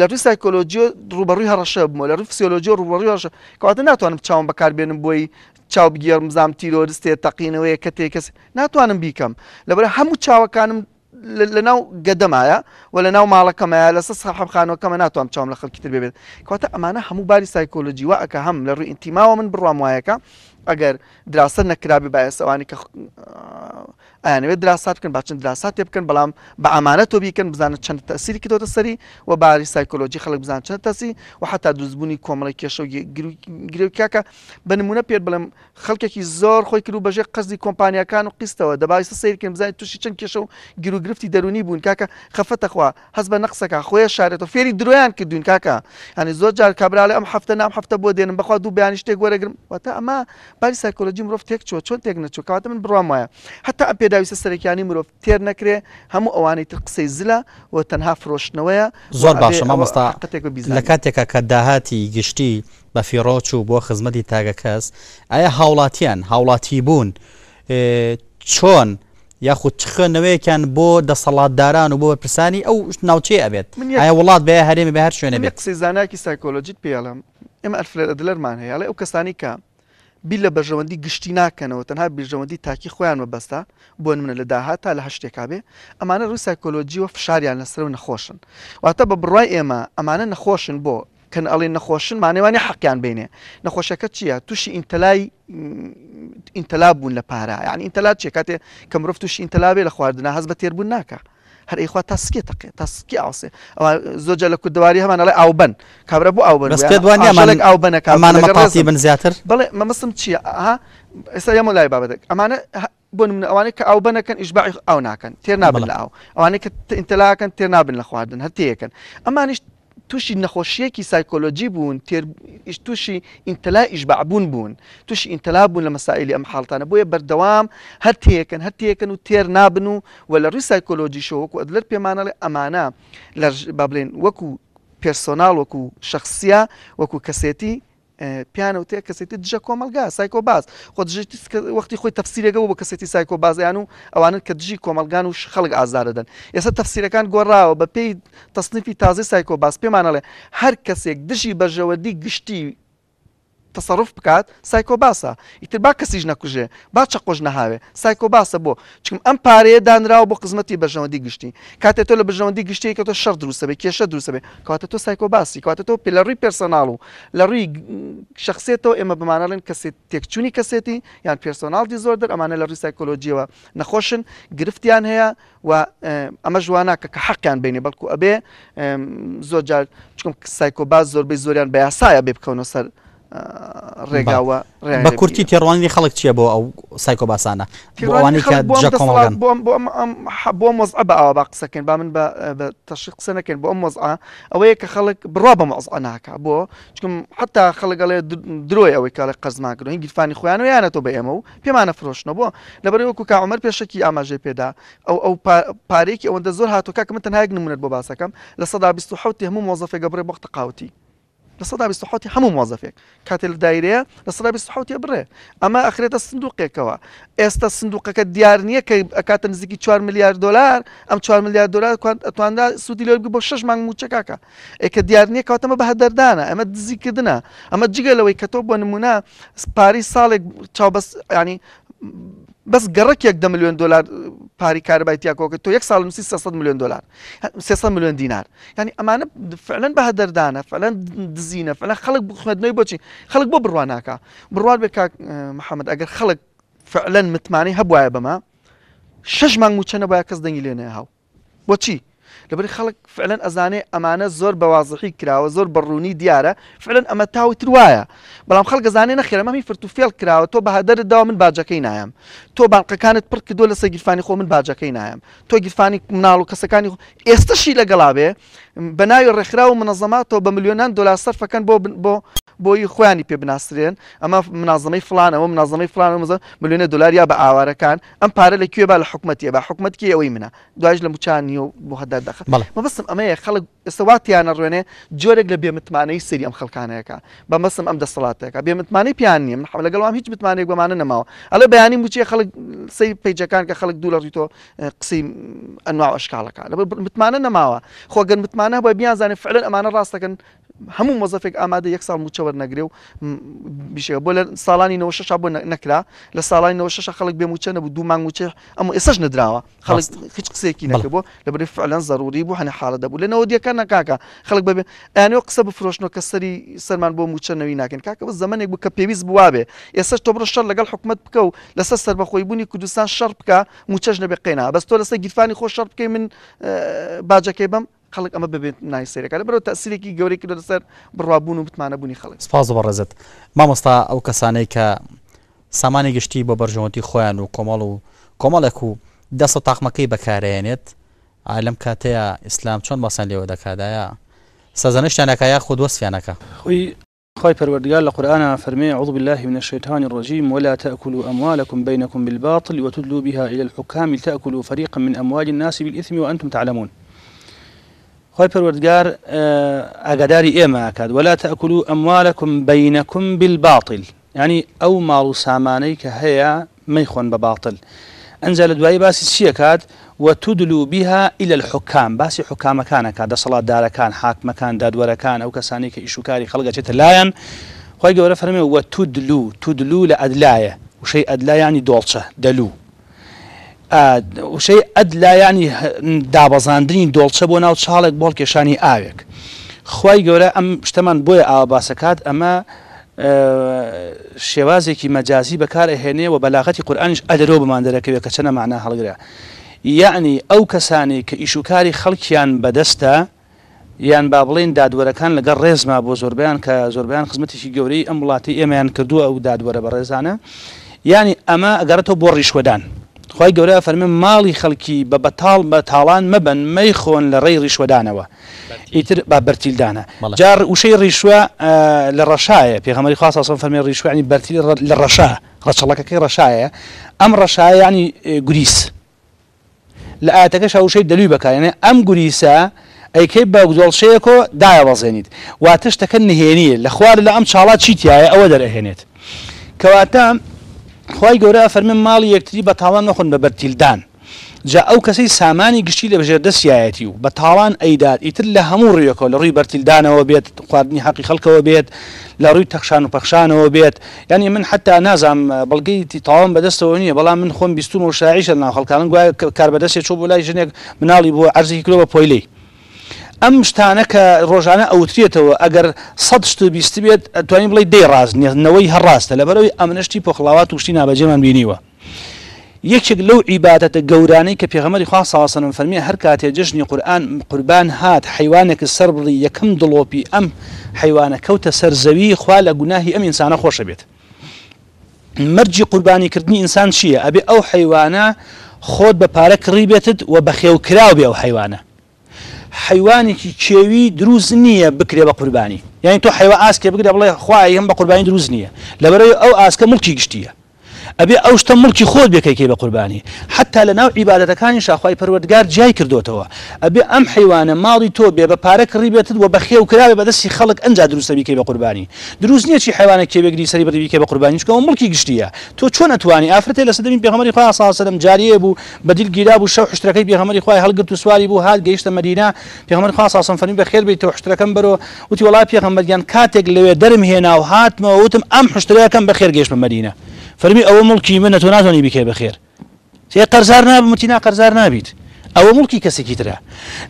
لە ڕووی سایکۆلۆجیۆ ڕوبەڕووی هەڕەشە بمەوە لە ڕووی فسیۆلۆجیۆ ڕوبەڕوی هەڕەشە کەواتە ناتوانم چاوم بەکاربێنم بۆی چاوبگیر مزام تیرۆریستێ تەقینەوەی کە تێکەس ناتوانم بیکەم لەبرە هەموو چاوەکانم لە ناو گەدەمایە و لە ناو ماڵەکەمایە لەسە سەحەبخانەوەکەمە ناتوانم چاوم لە خەڵکی تر ببێت کەواتە ئەمانە هەموو باری سایکۆلۆجیوە ئەکە هەم لە ڕووی ئینتیماوە من بڕام وایەکە ئەگەر دراسە نەکرابی بایەسەوانی کە ئەیانەوێت دراسات بکەن باچن دراسات تێ بکەن بەڵام بە ئامانە تۆ بیکەن بزانن چەند تەسیری کردۆتە سەری و باری سایکۆلۆژی خەڵک بزان چەند تەسی و حتا دوزبوونی کۆمەڵی کێشە و گرێوکیاکە بە نمونە پێر بڵم خەڵکێکی زۆر خۆی کرد و بەژێ قەزی کۆمپانیەکان و قیستەوە دەبایستە سیرکەم بزانین تووشی چەند کێشە و گیرروگرفتی دەرونی بوون کاکە خەفەتەخوا هەز بە نقسەکە خۆیە شارێتەوە فێری درۆیان کردوین کاکە هەنی زۆر جار کابراالە ئەم هەفتە نام هەفتە بۆ دێنم بەخوا دوو بیانی شتێک وەرەگرم وتە ئەمە باری سایکۆلۆژی مرۆڤ تێک چوە چۆن تێک نەچوو کاتە من بڕام وایە حتا ئەم پێدا داویستە سەرەکیانی مرۆڤ تێر نەکرێ هەموو ئەوانەی تر قسەی زلە و تەنها فرۆشتنەوەیە زۆر باشە مامۆستا لە کاتێکە کە داهاتی گشتی بە فیڕۆچ و بۆ خزمەتی تاگە کەس ئایا هاوڵاتیان هاوڵاتی بوون چۆن؟ یاخود چخێنەوەیەکیان بۆ دەسەڵاتداران و بۆ پرسانی ئەو ناوچێ ئەبێت ئایا وڵات بێ هەرێمی بە هەر شوێنە بێت قسەی زاناکی سایکۆلۆژیت پێڵم ئێمە ئەلفلەر دلەرمان هەیە ئەڵێ ئەو کەسانی کە بی لە بەژەوەندی گشتی ناکەنەوە تەنها بیرژەوەندی تاکی خۆیان مەبەستا بۆ منە لە داها تا لە هەشتێکابێ ئەمانە ڕووی سایکۆلۆجیوە فشاریان لەسەر و نەخۆشن واتە بە بڕای ئێمە ئەمانە نەخۆشن بۆ کەن ئەڵێ نەخۆشن مانەوانی حەقیان بینێ نەخۆشەکە چییە تووشی ئینتەلای ئینتەلا بوون لە پارە یعنی ئینتەلا چێکاتێ کەمرۆفت تووشی ئینتەلاوێ لە خواردنا هەز بە تێربوون ناکە هەر ئەیخوا تاسکی تەقێ تاسکی ئاسێ زۆجە لە کودەواری هەمانەڵێ ئاو بن کابرا بوو ئاو بن پێوانێک ئاو بنەکەمانمە پاسی بن زیاتر بڵێ مەمەسم چییە ئاها ئێستا یەمە لای بابەتێک ئەمانە بۆن ئەوانەیە کە ئاو بنەکەن ئیشبع ئاو ناکەن تێر نابن لە ئاو ئەوانەیە کە ئینتەلاکەن تێر نابن لە خواردن هەر تێەکەن ئەمانیش تووشی نەخۆشیەکی سایکۆلۆجی بوون تووشی ئینتەلا ئیشبعبوون بوون تووشی ئینتەلا بوون لە مەسائللی ئەم حڵتانە بۆیە بەردەوام هەر تێکن هەر تێکن و تێر نابن و وە لە ڕووی سایکۆلۆجی شەوەکو ئەدلەر پێمانەڵێ ئەمانە لە با بڵێن وەکو پێرسۆناڵ وەکو شخصیە وەکو کەسێتی پیانە وتەیە کەسێتی دژە کۆمەلگا سایکۆ باز خۆژێت وەختی خۆی تەفسیرەکە و بە کەسێتی سایکۆ بازیان و ئەوانن کە دژی کۆمەلگان و خەڵک ئازارەدەن ئێستا تەفسیرەکان گۆڕاوە بە پێی تەسنیفی تازی سایکۆ باز پێمانەڵێ هەر کەسێک دژی بەژەوەدی گشتی تەسەرف بکات سایکۆ باسە ئیتر با کەسیش نەکوژێ باچە قۆش نەهاوێ سایکۆ باسە بۆ چکم ئەم پارەیە دانراوە بۆ قزمەتی بەژەوەندی گشتی کاتێ تۆ لە بژەوەندی گشتی کە تۆ شەر دروستەبێ کێشە دروستەبێ کاتە تۆ سایکۆ باسی کاتە تۆ پێ لە ڕووی پێرسۆناڵ و لە ڕووی شخصێتەوە ئێمە بمانەڵێن کەسێت تێکچوونی کەسێتی یان پێرسۆناڵی زۆر دەر ئەمانە لە ڕووی سایکۆلۆجیەوە نەخۆشن گرفتیان هەیە و ئەمە ژواناکە کە حەقیان بینێ بەڵکو ئەبێ زۆر جار چکم سایکۆباز زۆربەی زۆریان بە یاسایە بێ بکەونە سەر ڕێگاوە بە کورتی تێڕوانی خەڵک چییە بۆ ئەو سایکۆ باسانە بۆ مۆزع بە ئەوە با قسەکەن با من بە تەشی قسە نەکەن بۆ ئەم مۆزع ئەوەیە کە خەڵک بڕوا بە مۆزع ناکە بۆ چکم حتا خەڵگەڵێ درۆی ئەوەی کارە قەزماکردن هین گیرفانی خۆیان و یانە تۆ بە ئێمە و پێمانە فرۆشنە بۆ لەبەر وەکو کاعمەر پێشکی ئاماژێ پێدا ئەو ئەو پارێکی ئەوەندە زۆر هاتوکە کە من تەنهایک نمونێت بۆ باسەکەم لە سەدا 1970 هەموو مۆزەفێگە بڕێ بەختە قاوتی لە سەدا بیحوتی هەموو مۆزەفێک کاتێ لە دایرەیە لە سەدا بیحوتە بڕێ ئەمە ئەخرێتە سندوقێکەوە ئێستا سندوقەکە دیار نییە کە ئەکاتە نزیکی 4 میلیارد دلار ئەم 4 میلیارد دلار ئەتواندا سوودی لەبی بۆ شش مانگ موچەکەکە ئێکە دیار نییە کاتەمە بە هەدەردانە ئەمە دزیکردە ئەمە جگەلەوەی کە تۆ بۆ نمونە پاری ساڵێک چاوبەس ینی بس بەس گەڕک ده میلیۆن دلار پاری آه، کاربای تیاکۆکە تۆ یەک ساڵ نووسی 300 میلیۆن دلار 300 يعني میلیۆن دینار ینی يعني ئەمانە فعلەن بە هەدەردانە فعلەن دزینە فعلا بخمد خوێندنەوەی بۆچی خلق بو بروانا بڕوان بروان کاک آه، محمد ئەگەر خلق فعلا متمانی هەبواە بەما شش مانگ وچەنە باە کەس دەنگی لێنێ هاو بۆچی؟ لەبری خەڵک فعلەن ئەزانێ ئەمانە زۆر بەوازحی کراوە زۆر بڕوونی دیارە فعلەن ئەمە تاوتر وایە بەڵام خەڵ گەزانێ نەخێرەمەمی فرتوفێڵ کراوە تۆ بەهادەر دا من باجەکەی نایم تۆ بانقەکانت پڕ کردو لەسەر گیرفانی خۆ من باجەکەی نایم تۆ گیرفانی مناڵ و کەسەکانی ئێستاشی لەگەڵا بێ بەناوی ڕێکخرا و منەظەماتەوە بە میلیۆنان دلار سەرفەکەن بۆ بۆ بۆی خۆیانی پێ بناسرێن ئەمە منازمەی فلانەوە منازمەی فلان مزە میلیۆنە دلار یا بە ئاوارەکان ئەم پارە لە کوێ با لە حکوومەتیە بە حکوومەتکی ئەوەی منە دوایش لە موچانی و بۆ هەدا دەخ مەبستم ئەمەیە خەڵک ئێستاواتیانە ڕوێنێ جۆرێک لە بێمتمانەی سری ئەم خەکانەیەەکە بەمەسم ئەم دەسەڵاتەکە بێمتمانی پیان نیم لەگەڵام هیچ متمانێک بەمانە نەماوە ئەلە بەیانی موچی خەڵک سی پێیجەکان کە خەڵک دوو لە ڕیتۆ قسی ئەنوا ئەشکالەکە لە متمانە نەماوە خۆگەن متمان امانه ئەمانە بە بیانزانێ فعلن ئەمانە ڕاستەکەن هەموو مەزەفێک ئامادە یەک ساڵ موچەوە نەگرێ و بیشێ بۆ لە ساڵانی 96 بۆ نەکرا نوشش ساڵانی 96 خەڵک بێ موچە نەبوو دوو مانگ موچە ئەم ئێسش نراوە خەڵک هیچ کی نەکردبوو لە بری فعلا ضروری هنی حال هەنە حالە نودیا کن نەوەدیەکە نەکاکە خەڵک ببێ ئەنیۆ قسە بفرۆشنەوە کە سەری سەرمان بۆ موچەنەوەی ناکەن کاکە بە زمانێک بوو کە پێویست بواابێ ئێسش تۆ بڕە شەر لەگەڵ حکومت بکە و لەسەر سر بەخۆی بوونی کوردستان شەر بکە موچەش نەبێ قێنا بەس تۆ لەسەر گیرفانی خوش شرب که من اه، باجەکەی بم خەڵک ئەمە ببێت نایسەرەکە بەرەوە تاسیرێکی گەورەی کرد لەسەر بڕابوون و بتمانە خلق خەڵک سپاز ما مامۆستا ئەو کەسانەی کە سامانی گشتی بە بەرژەوەتی خۆیان و کۆمەڵ و کۆمەڵێک و دەست و تاقمەکەی بەکارێنێت ئالم کاتەیە ئیسلام چۆن بەسان لێوە دەکادایە سەزانشتیانەکە یا خود وەسفیانەکە خۆی خوي پروردگار لقرآن قورآن عضو بالله من الشيطان الرجيم ولا تأكلوا أموالكم بينكم بالباطل وتدلوا بها إلى الحكام لتأكلوا فريقا من أموال الناس بالإثم وأنتم تعلمون خوي پروردگار اگداري آه، ايما ئاکات ولا تأكلوا اموالكم بينكم بالباطل يعني او مالو ساماني سامانەی کە هەیە مەیخۆن بە باتل ئەنج لە وتدلو بها إلى الحكام باسی حکامەکانەکە كان حاکمەکان دادوەرەکان ئەو کەسانی کە ئیشوکاری خەڵگە چێتە لایەن خۆی گەورە فەرمی وتدلو تدلو تودلو لە وشي وشەی يعني دولشه دلو وشەی ئەدلایانی دابەزاندنی دۆڵچە بۆ ناو چاڵێک بۆڵ کێشانی ئاوێک خی گەورە ئەم شتەمان بۆیە ئاباسەکات ئەمە شێوازێکی مەجازی بەکار ئەهێنێ و بەلاغەتی قورآانیش ئەدرۆ بماندەرەکەوێت کە چەنە معنا هەڵگرە یعنی ئەو کەسانی کە ئیشوکاری خەڵکیان بەدەستە یان با بڵین دادوەرەکان لەگەڵ ڕێزما بۆ زۆربیان کە زۆربیان خزمەتیشی گەورەی ئەم وڵاتی ئێمەیان کردووە ئەو دادوەرە بە ڕێزانە ینی ئەمە ئەگەرێتەوە بۆ ڕیشوەدان خی گەورە فەرمن ماڵی خەڵکی بە بەتاڵ بە تاڵان مەبن مەی خۆن لە ڕێی ریشوەدانەوە ئیتر با بەرتیلدانە جار وشەی ریشوە لە ڕەشایە پێغەمەری خاصسم فەرمی ریشوانی بەرتیل لە ڕەشا ڕەچەڵەکەەکەی ڕەشایە ئەم ڕەشایانی گوریس لە ئاتەکەش هاوشەی دەلووی بکارێنێ ئەم گوریسە ئەیکەی بە گوڵشەیەکۆ دایەوەزێنیت واتە شتەکە نهێنیە لە خوار لە ئەم چاڵات چیتیایە ئەوە دەرەهێنێت کەواتە خی گەورە ئەفەرمن ماڵی یەکتری بە تاوان نەخۆن بە بەرتیلدان جا ئەو کەسەی سامانی گشتی لە بەژێر دەسیایەتی و بە تاوان ئەیداد ئیتر لە هەموو ڕێکەوە لە ڕووی بەرتیلدانەوە بێت خواردنی حەقی خەڵکەوە بێت لە ڕووی تەخشان و پەخشانەوە بێت ینی من حتا نازام بەڵگەیتی تاوام بەدەستەوە نیە بەڵام من خۆم بیستون و شاعیشە ناو خەڵکانن گوای کار بەدەستێ چوو بۆ لای ژنێک مناڵی بۆ ئەرزی کلۆ بە پۆیلەی ئەم شتانە کە ڕۆژانە ئەوترێتەوە ئەگەر 120 بێت توانین بڵی دێڕاز نیەنەوەی هەڕاستە لە بەرەوەی ئەمنشتی پۆخڵاوات توشتی نابەجێمان بینیوە. یەکێک لەو عیباتەتە گەورانەی کە پێغەمەری خوا ساواسەنم فەرمی هەر کاتێ جژنی قورآن قوربان هات حیوانێکی سەر بڵی یەکەم دڵۆپی ئەم حیوانە کەوتە سەر زەوی خوا لە گوناهی ئەم ئینسانە خۆشە بێت. مەرجی قوربانیکردنی ئینسان چییە؟ ئەبێ ئەو حیوانە خۆت بە پارە کڕی بێتت و بە خێوکرااو بێ ئەو حیوانە. حیوانێکی کێوی دروست نییە بکرێ بە قوربانی یعنی تۆ حیوا ئاسکێ بگرێ بڵێ خخوای هەم بە قوربانی دروست نییە لەبەرەوەی ئەو ئاسکە مڵکی گشتیە ئەبێ ئەو شتە ملکی خۆت بێکەکەی بە قوربانی حتا لە ناو عیباەتەکانی شاخوای پەروەردگار جای کردوتەوە ئەبێ ئەم حیوانە ماڵی تۆ بێ بە پارە کڕیبێتت و بە خێو کراوێ بەدەستی خەڵک ئەنج دروستەبیکەی بە قوربانی دروست نییە چی حیوانە کێبگری سەری بەدەبیکە بە قوربانیشکەوە ملکی گشتیە تۆ چۆن نتوانی ئافرەتێ لە سەدەمی پێغمەری خوا ساسەدەم جاریە بوو بەدیل گیرا بوو شەو حشتەکەی پێغمەری خوای هەڵگرت و سواری بوو هاات گەیشتە مدینا پێغمەر خوا ساسم فەرمی بەخێر بیت تۆ حشتەکەم بەرۆ وتی وڵای پێغمبەرگیان کاتێک لەوێ دەرم هێنا و هاتمەوە وتم ئەم حشتەکەم بەخێر گەیشتمە مدیینە فەرمی ئەوە مڵکی منە تۆ ناتۆنی بکێ بەخێر سێ قەرزار نابمتینا قەرزار نابیت ئەوە مڵکی کەسێکی ترە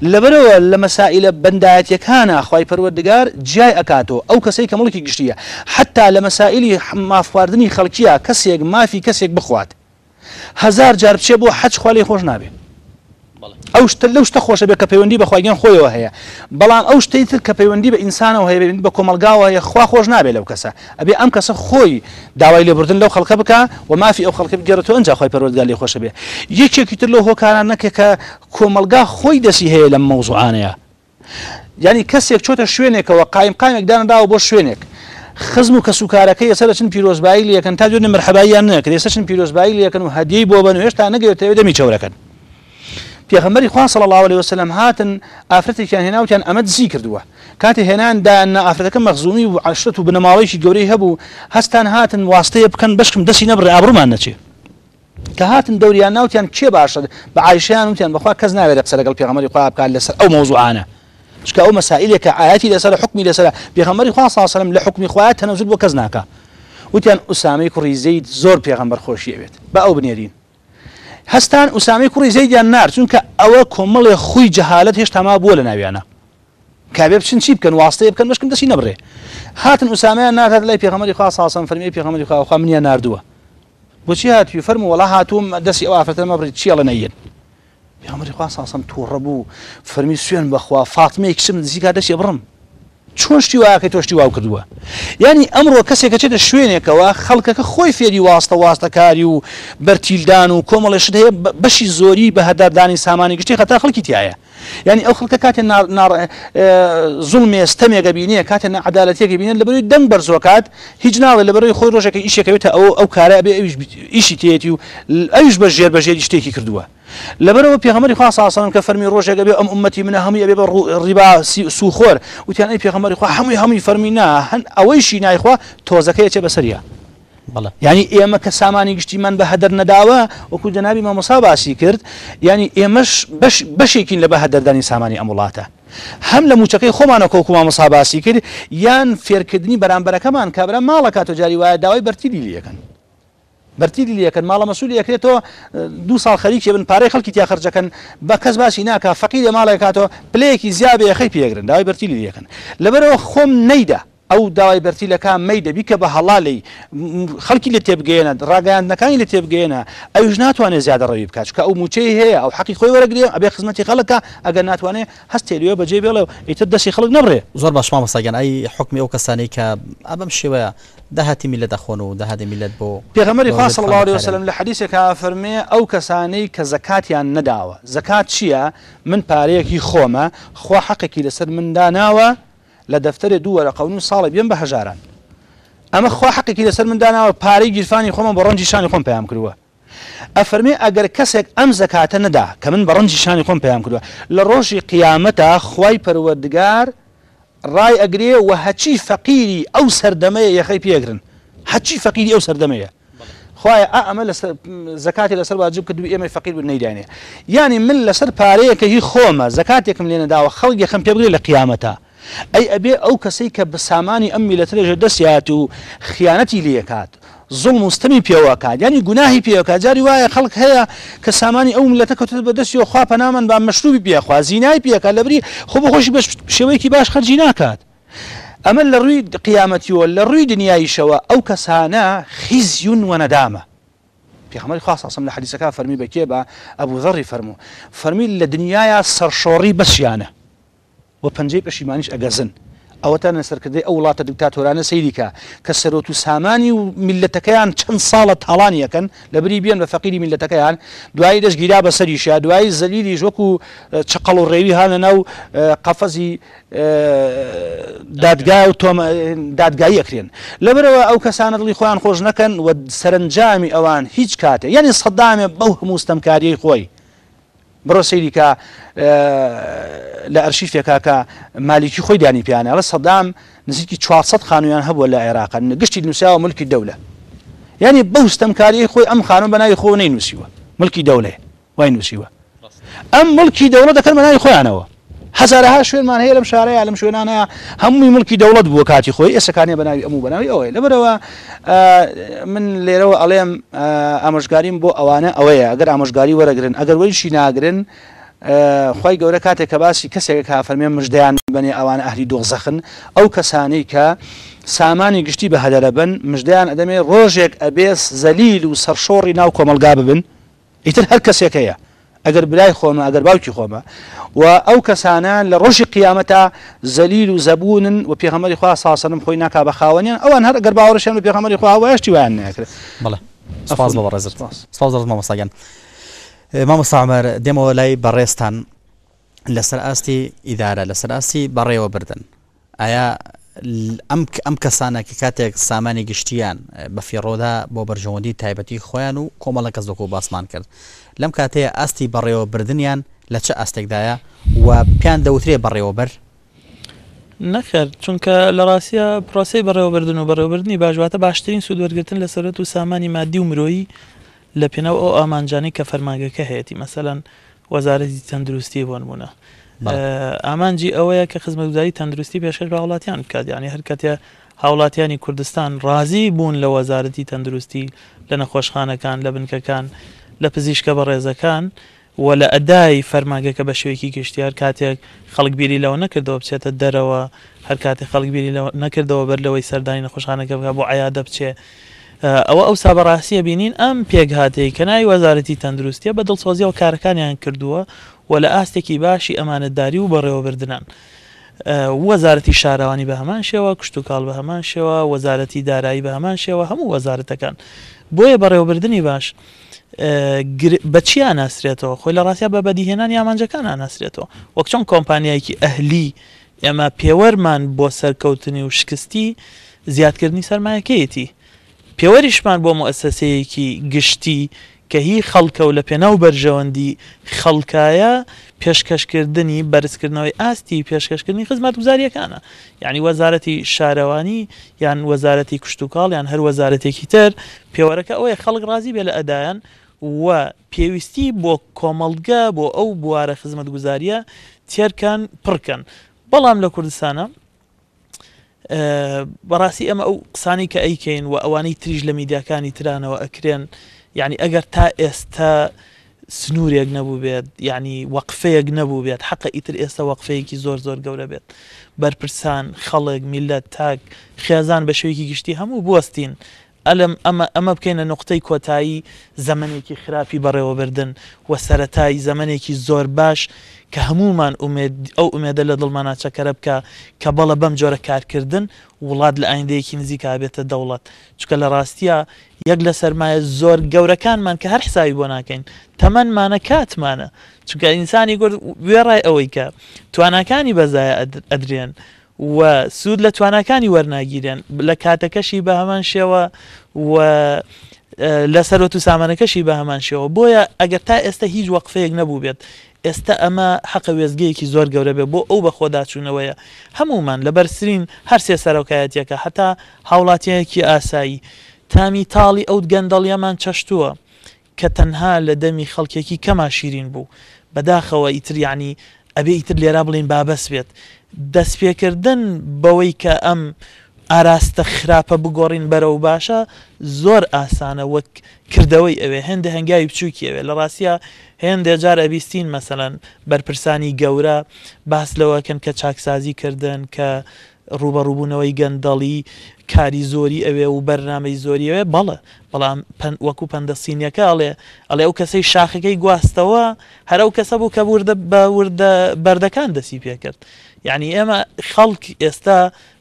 لەبەرەوە لە مەسائلە بەندایەتەکانە خی پەروەردگار جیای ئەکاتەوە ئەو کەسێک کە مڵکی گشتیە حتا لە مەسائلی مافواردنی خەڵکیە کەسێک مافی کەسێک بخوات هزار جار بچێ بۆ حەج خوالی خۆش نابێت ئەو شتە لەو شتە خۆشە بێت کە پەیوەندی بەخواگەن خۆیەوە هەیە بەڵام ئەو شتەی تر کە پەیوەندی بە ئینسانەوە هەیە بە کۆمەلگاوە یەخوا خۆش نابێت لەو کەسە ئەبێ ئەم کەسە خۆی داوای لێبوردن لەو خەڵکە بکە و مافی ئەو خەڵکە بگەێتەوە ئەنج خۆی پەرۆگالی خۆشە بێ یەکێکی تر لەو هۆکاران نەکە کە کۆمەلگا خۆی دەسی هەیە لەم مەوزوعانەیە یعنی کەسێک چۆتە شوێنێکەوە قایم قامێک داناداوە بۆ شوێنێک خزم و کەسوکارەکەی ێستا چن پیرۆزبایی لەکەن تا دوێنێ مرحباییان نەکرێ سەچن پیرۆزبایی لەکەن و هەدیی بۆ بن و هێشتا نەگەێتەوە دەمی چاورەکەن پێغەمبەری خوا سەڵ الله عليه وسلم هاتن ئافرەتێکیان هێناوتیان ئەمە دزی کردووە کاتی هێناندایان ئافرەتەکە مەخزومی و عشرەت و بنەماڵەیەکی گەورەی هەبوو هەستان هاتن واستەیە بکەن بشکم دەستی نەبڕێ ئابرومان نەچێت کە هاتن دەوریان ناوتیان کێ باشد بە عیشیان وتیان بخوا کەس ناوێت قسە لەگەڵ پێغەمەری خوا او لەسەر ئەو مووزعانە چکە ئەو مەسائلێکە ئاەتی لەسەر حکمی لەسەر پێغەمەری خوا ساسەلم لە حکمی خوایەت تەنەزود بۆ کەس ناکە وتیان ئوسامی کوڕیزەیت زۆر پێغەمبەر خۆشیەوێت با ئەو بنێرین هەستان ئوسامی کوڕی زەیدیان نار چونکە ئەوە کۆمەڵێ خۆی جەهالت هێشتاما بووە لە ناویانە کابێ بچن چی بکەن واستەیە بکەن مشکم دەسی نەبڕێ هاتن ئوسامیان ناتات لای پێغەمەری خوا ساسم فەرمی پێغەمەری خواخوا منیان نردووە بۆچی هاتوی فەرم وڵا هاتووم دەستی ئەوافرەتەمە بڕی چیڵە نەیەن پێغەمەری خوا ساسم تووڕە بوو فەرمی سوێن بەخوا فاتمەیە کشم نزیکا دەستی بڕم چۆشتی واکە تۆشتی واو کردووە ینی ئەمڕۆ کەسێکە چێتە شوێنێکەوە خەڵکەکە خۆی فێری واستە واستەکاری و بەرتیلدان و کۆمەڵێشت هەیە بەشی زۆری بە هەداردانی سامانی گشتی خەتا خەڵکی تایە ینی ئەو خەڵکە کاتێ زوڵمێ ستەمێگە بینە کاتێ عدالەتێکی بینێن لەبری دەنگ بەرزۆکات هیچ ناڵێ لەبەرەوەی خۆی ڕۆژەکە ئیشەکەوێتە ئەو ئەو کارە بێ ئیشی تێتی و ئەوش بە ژێر بەژێری شتێکی کردووە. لەبەرەوە پێغمەری خوا ساسان کە فەرمی ڕۆژێک بێ ئەم عمەتی منە هەمووی ئەبێ بە ڕیبا سوخۆر وتیان ئەی پێغمەری خوا هەمووی هەمووی فەرمینا هەن ئەوەی شینایخوا تۆزەکەی چێ بەسەریە. بڵە ینی ئێمە کە سامانی گشتیمان بە هەدەر نەداوە وەکو جەنابی مامەسا باسی کرد ینی ئێمەش بەشێکین لە بە هەدەردانی سامانی ئەم وڵاتە هەم لە موچەکەی خۆمانە کۆکوما مساباسی کرد یان فێرکردنی بەرامبەرەکەمان کابرا ماڵە کاتۆ جاری وایە داوای بەرتیلی لەکەن بەرتیلی لەکەن ماڵە مەسوولی یەکرێتەوە دو ساڵ خەریکی بن پارەی خەڵکی تیا خرجەکەن بە کەس باسی ناکە فەقی لە ماڵێک کاتەوە پلەیەکی زیابێ خەی پێگرن داوای بەرتیلی لەکەن لەبەرەوە خۆم نەیدا ئەو داوای بەرتیلەکان مەی دەبی کە بە هەڵالی خەڵکی لە تێبگەێنە ڕاگەاندەکانی لە تێبگەێنە ئەوش ناتوانێت زیادە ڕەوی بکات کە ئەو موچەی هەیە ئەو حقی خۆی وەرەگرێ ئەبێ خزمەتی خەڵەکە ئەگەر ناتوانێت هەستێریوە بەجێ بێڵێ ئیتر دەستی خەڵک نەبڕێ زۆر باشما مەساگەن ئەی حکمی ئەو کەسانی کە ئەبم شێوەیە داهاتی میلە دەخۆن و داهاتی میلەت بۆ پێغەمەری خاص لەڵی وسلم لە حەدیسێکا فەرمێ ئەو کەسانەی کە زەکاتیان نەداوە زەکات چییە من پارەیەکی خۆمە خوا حەقێکی لەسەر مندا ناوە لە دەفتەرێ دووەرە قون ساڵی بێن بە هەژاران ئەمە خوا حقێکی لەسەر منداناوە پارەی گیرفانی خۆمە بە ڕۆنجی شانی خۆم پێیان کردووە ئەفەرمێ ئەگەر کەسێک ئەم زەکاتە نەدا کە من بە ڕەنجی شانی خۆم پێیان کردووە لە ڕۆژی قیامەتە خوای پەروەردگار ڕای ئەگرێ و هەچی فەقیری ئەو سەردەمەیە یەخی پێگرن هەچی فەقیری ئەو سەردەمەیە خخوایە ئەمە زکاتی لەسەر واجب کە دوی ئێمە فەقیر بن نەیدانێ ینی من لەسەر پارەیەکە هی خۆمە زکاتێکم لێنەداوە خەڵگەخم پێبری لە قیامەتە ئەی ئەبێ ئەو کەسەی کە بە سامانی ئەم میلەترێژە دەسیات و خیانەتی لیەکات زڵ مستمی پێوەکات ینی گوناهی پێوەکە جاری وایە خەڵک هەیە کە سامانی ئەو ملەتە کەوتت بەدەستی و خوا پەنامەن با مەشروبی پێخوا زینای پێەکە لەبری خۆ بەخۆشی بە شێوەیەکی باش خەرجی ناکات. ئەمە لە ڕووی قیامەتیەوە لە ڕووی دنیاییشەوە ئەو کەسانە خیزیون وەنەدامە. پێخەمەری خاصم لە حەلیسەکە فەرمی بەکێ بە ئەبوو ذەڕی فەرمو فەرمی لە دنیاە سەرشۆڕی بەسییانە و پەنجەی پەشیمانیش ئەگەزن ئەوەتان نەسەرکردی ئەو وڵاتە دیکتاتۆرانە سەیریکە کە سەرۆت و سامانی و میلەتەکەیان چەند ساڵە تاڵانیەکەن لە بری بیان بە فەقیری میلەتەکەیان دوایی دەستگیرا بە سەریشە دوایی زەلیری ژۆکو چقەڵ و ڕێوی هاە ناو قەفەزی دادگا و دادگایی ئەکرێن لەبەرەوە ئەو کەسانە دڵی خۆیان خۆش نەکەن و سەرنجامی ئەوان هیچ کاتێ یعنی سەدامێ بەو هەموو ستەمکاری خۆی بڕۆ سەیریکە لە ئەرشیفێکا کە مالیکی خۆی دانی پیانە لە سەدام نزیکی 400 خانویان هەبووە لە عێراقن گشتی نووسیاوە ملکی دەولە ینی بەوستم کاری خۆی ئەم خانم بەناوی خۆ نەی نووسیوە ملکی دەولێ وای نووسیوە ئەم ملکی دەوڵە دەکەن بەناوی خۆیانەوە هەزارها شوێنمان هەیە لەم شارەیە لەم شوێنانە هەمووی ملکی دەوڵەت بووە کاتی خۆی ئێسەکانی بەناوی ئەموو بەناوی ئەوەی لەبەرەوە من لێرەوە ئەڵێم ئامۆژگاریم بۆ ئەوانە ئەوەیە ئەگەر ئامۆژگاری وەرەگرن ئەگەر وەیشی ناگرن خی گەورە کاتێک کە باسی کەسێک کافەرمێن مژدەیان بنێ ئەوان ئەهلی دۆزەخن ئەو کەسانەی کە سامانی گشتی بە هەدەرە بن مژدەیان ئەدەمێ ڕۆژێک ئەبێس زەلیل و سەرشۆڕی ناو کۆمەلگا ببن ئیتر هەر کەسێک هەیە اگر برای خوما اگر باوکی خوما و او ئەو کەسانان لە ڕۆژی و زبون و خواه زەبوونن و پێغەمەری خوا ساسەنم خۆی ناک بە خاوەنیان ئەوان هەر گەر باوەڕشیان و پێغەمەری خواوەشتی ویان ناکرێت بڵێ سپاس بەوە ڕێزت سپاس مامۆساگەن مامۆسامەر دێمەوە لای لسر لەسەر اداره لسر لەسەر ئاستی و بردن ئایا ئەم ئەم کەسانە که کاتک سامانی گشتیان بە فیڕۆدا با بەرژەوەندی تایبتی خویانو کاملا کس دکو باسمان کرد لەم کاتەیە ئاستی بەڕێوە بردنیان لە چه ئاستێکدایە و پیان دەوترێ بەڕێوەبەر نەخر چونکە لە ڕاستە پرۆسی بەڕێوەبردن و بەڕێوەبردننی باشواتە باشترین سوودوەرگتن لە سەرەت و سامانی مادی و مرۆیی لە پێنەوە ئەو ئامانجانی کە فەرماگەکە هەیەی مەسەەن وەزارەتی تەندروستی بۆنمونە ئامانجی ئەوەیە کە خزمەگوزاری تەندروستی پێشکەش بە وڵاتیان بکاتیانی هەرکەتە هاوڵاتیانی کوردستان ڕازی بوون لە وەزارەتی تەندروستی لە نەخۆشخانەکان لە بنکەکان لە پزیشکە بەڕێزەکان و لە ئەدای فەرماگەکە بە شوێکی گشتیار کاتێک خەڵک بیری لەوە نەکردەوە بچێتە دەرەوە هەر کاتی خەڵک بیری نەکردەوە بەر لەوەی سەردانی نەخۆشانەکە بکە بۆ عیا دەبچێ ئەوە ئەو سابڕاستیە بینین ئەم پێک هااتەیە کەناوی وەزارەتی تەندروستیە بە دڵسۆزیەوە کارەکانیان کردووە و لە ئاستێکی باشی ئەمانەتداری و بەڕێوەبردنان. وەزارەتی شارەوانی بە هەمان شێوە کشت و کاڵ بە هەمان شێوە وەزارەتی دارایی بە هەمان شێوە هەموو وەزارەتەکان بۆیە بەڕێوەبردننی باش. بە چیان ناسرێتەوە خۆی لە ڕاستیا بە بەدیهێنان یامانجەکان ناسرێتەوە وەک چۆن کۆمپانیایەکی ئەهلی ئێمە پێوەرمان بۆ سەرکەوتنی و شکستی زیادکردنی سەرمایەکەیەتی پێوەریشمان بۆ مؤسسەیەکی گشتی کە هی خەڵکە و لە پێناو بەرژەوەندی خەڵکایە پێشکەشکردنی بەرزکردنەوەی ئاستی پێشکەشکردنی خزمەت وزاریەکانە یعنی وەزارەتی شارەوانی یان وەزارەتی کوشتتوکڵ یان هەر وەزارەتێکی تر پێوەەکە ئەوەیە خەڵک ڕازی بێ لە ئەدایان و پێویستی بۆ کۆمەڵگە بۆ ئەو بوارە خزمەت گوزاریە تێرکان پڕکەن بەڵام لە کوردستانە بەڕاستی ئەمە ئەو قسانی کە ئەیکەین و ئەوانەی تریژ لە میدیاکانی ترانەوە ئەکرێن یعنی ئەگەر تا ئێستا سنوورێک نەبوو بێت یعنی وەقفەیەک نەبوو بێت حقە ئیتر ئێستا وەقفەیەکی زۆر زۆر گەورە بێت بەرپرسان خەڵک میلەت تاک خێزان بە شوێکی گشتی هەموو بستین ئەلم ئەمە ئەمە بکەینە نقطەی کۆتایی زەمنێکی خراپی بەڕێوەبردن و سەتایی زەمنێکی زۆر باش کە هەمومان ئەو ئومێدە لە دڵمانە چەکەرە بکە کە بەڵە بەم جۆرە کارکردن وڵات لە ئایندەیەکی نزیک بێتە دەوڵەت چکە لە ڕاستیە یەک لە سرمایە زۆر گەورەکانمان کە هەر حساوی بۆ ناکەین تەمەمانە کاتمانە چکە ئینسانی گرد وێڕای ئەوەی کە توانەکانی بەزایە ئەدرێن و سوود لە توانەکانی وەرناگیرێن لە کاتەکەشی بە هەمان شێوە و لەسەر و سامانەکەشی بە هەمان شێوە بۆیە ئەگەر تا ئێستا هیچ وەقفەیەک نەبوو بێت ئێستا ئەمە حەق وێزگەیەکی زۆر گەورە بێ بۆ ئەو بە خۆداچوونەوەیە هەمومان لە بەرسرین هەرسێ سەرۆکایەتەکە هەتا هاوڵاتیەکی ئاسایی تامی تاڵی ئەو گەندەڵیەمان چەشتووە کە تەنها لە دەمی خەڵکێکی کەما شیرین بوو بەداخەوە ئیتریانی ئەبێ ئیتر لێرا بڵین بابەس بێت دەستپێکردن بەوەی کە ئەم ئاراستە خراپە بگۆڕین بەرەو باشە زۆر ئاسانە وەک کردەوەی ئەوێ هەندە هەنگاوی بچووکیەوێ لە ڕاستە هێندێ جار ئەبیستین مەسەەن بەرپرسانی گەورە باس لەوەکەن کە چاکسازی کردنن کە ڕوبەڕووبوونەوەی گەندەڵی کاری زۆری ئەوێ و بەرنامەی زۆریەوێ بەڵە بەڵام وەکو پندە سینیەکە ئەڵێ ئەڵێ ئەو کەسەی شاخەکەی گواستەوە هەرو کەسە بوو کە وردە بە وردە بەردەکان دەسی پێکرد یعنی ئێمە خەڵک ئێستا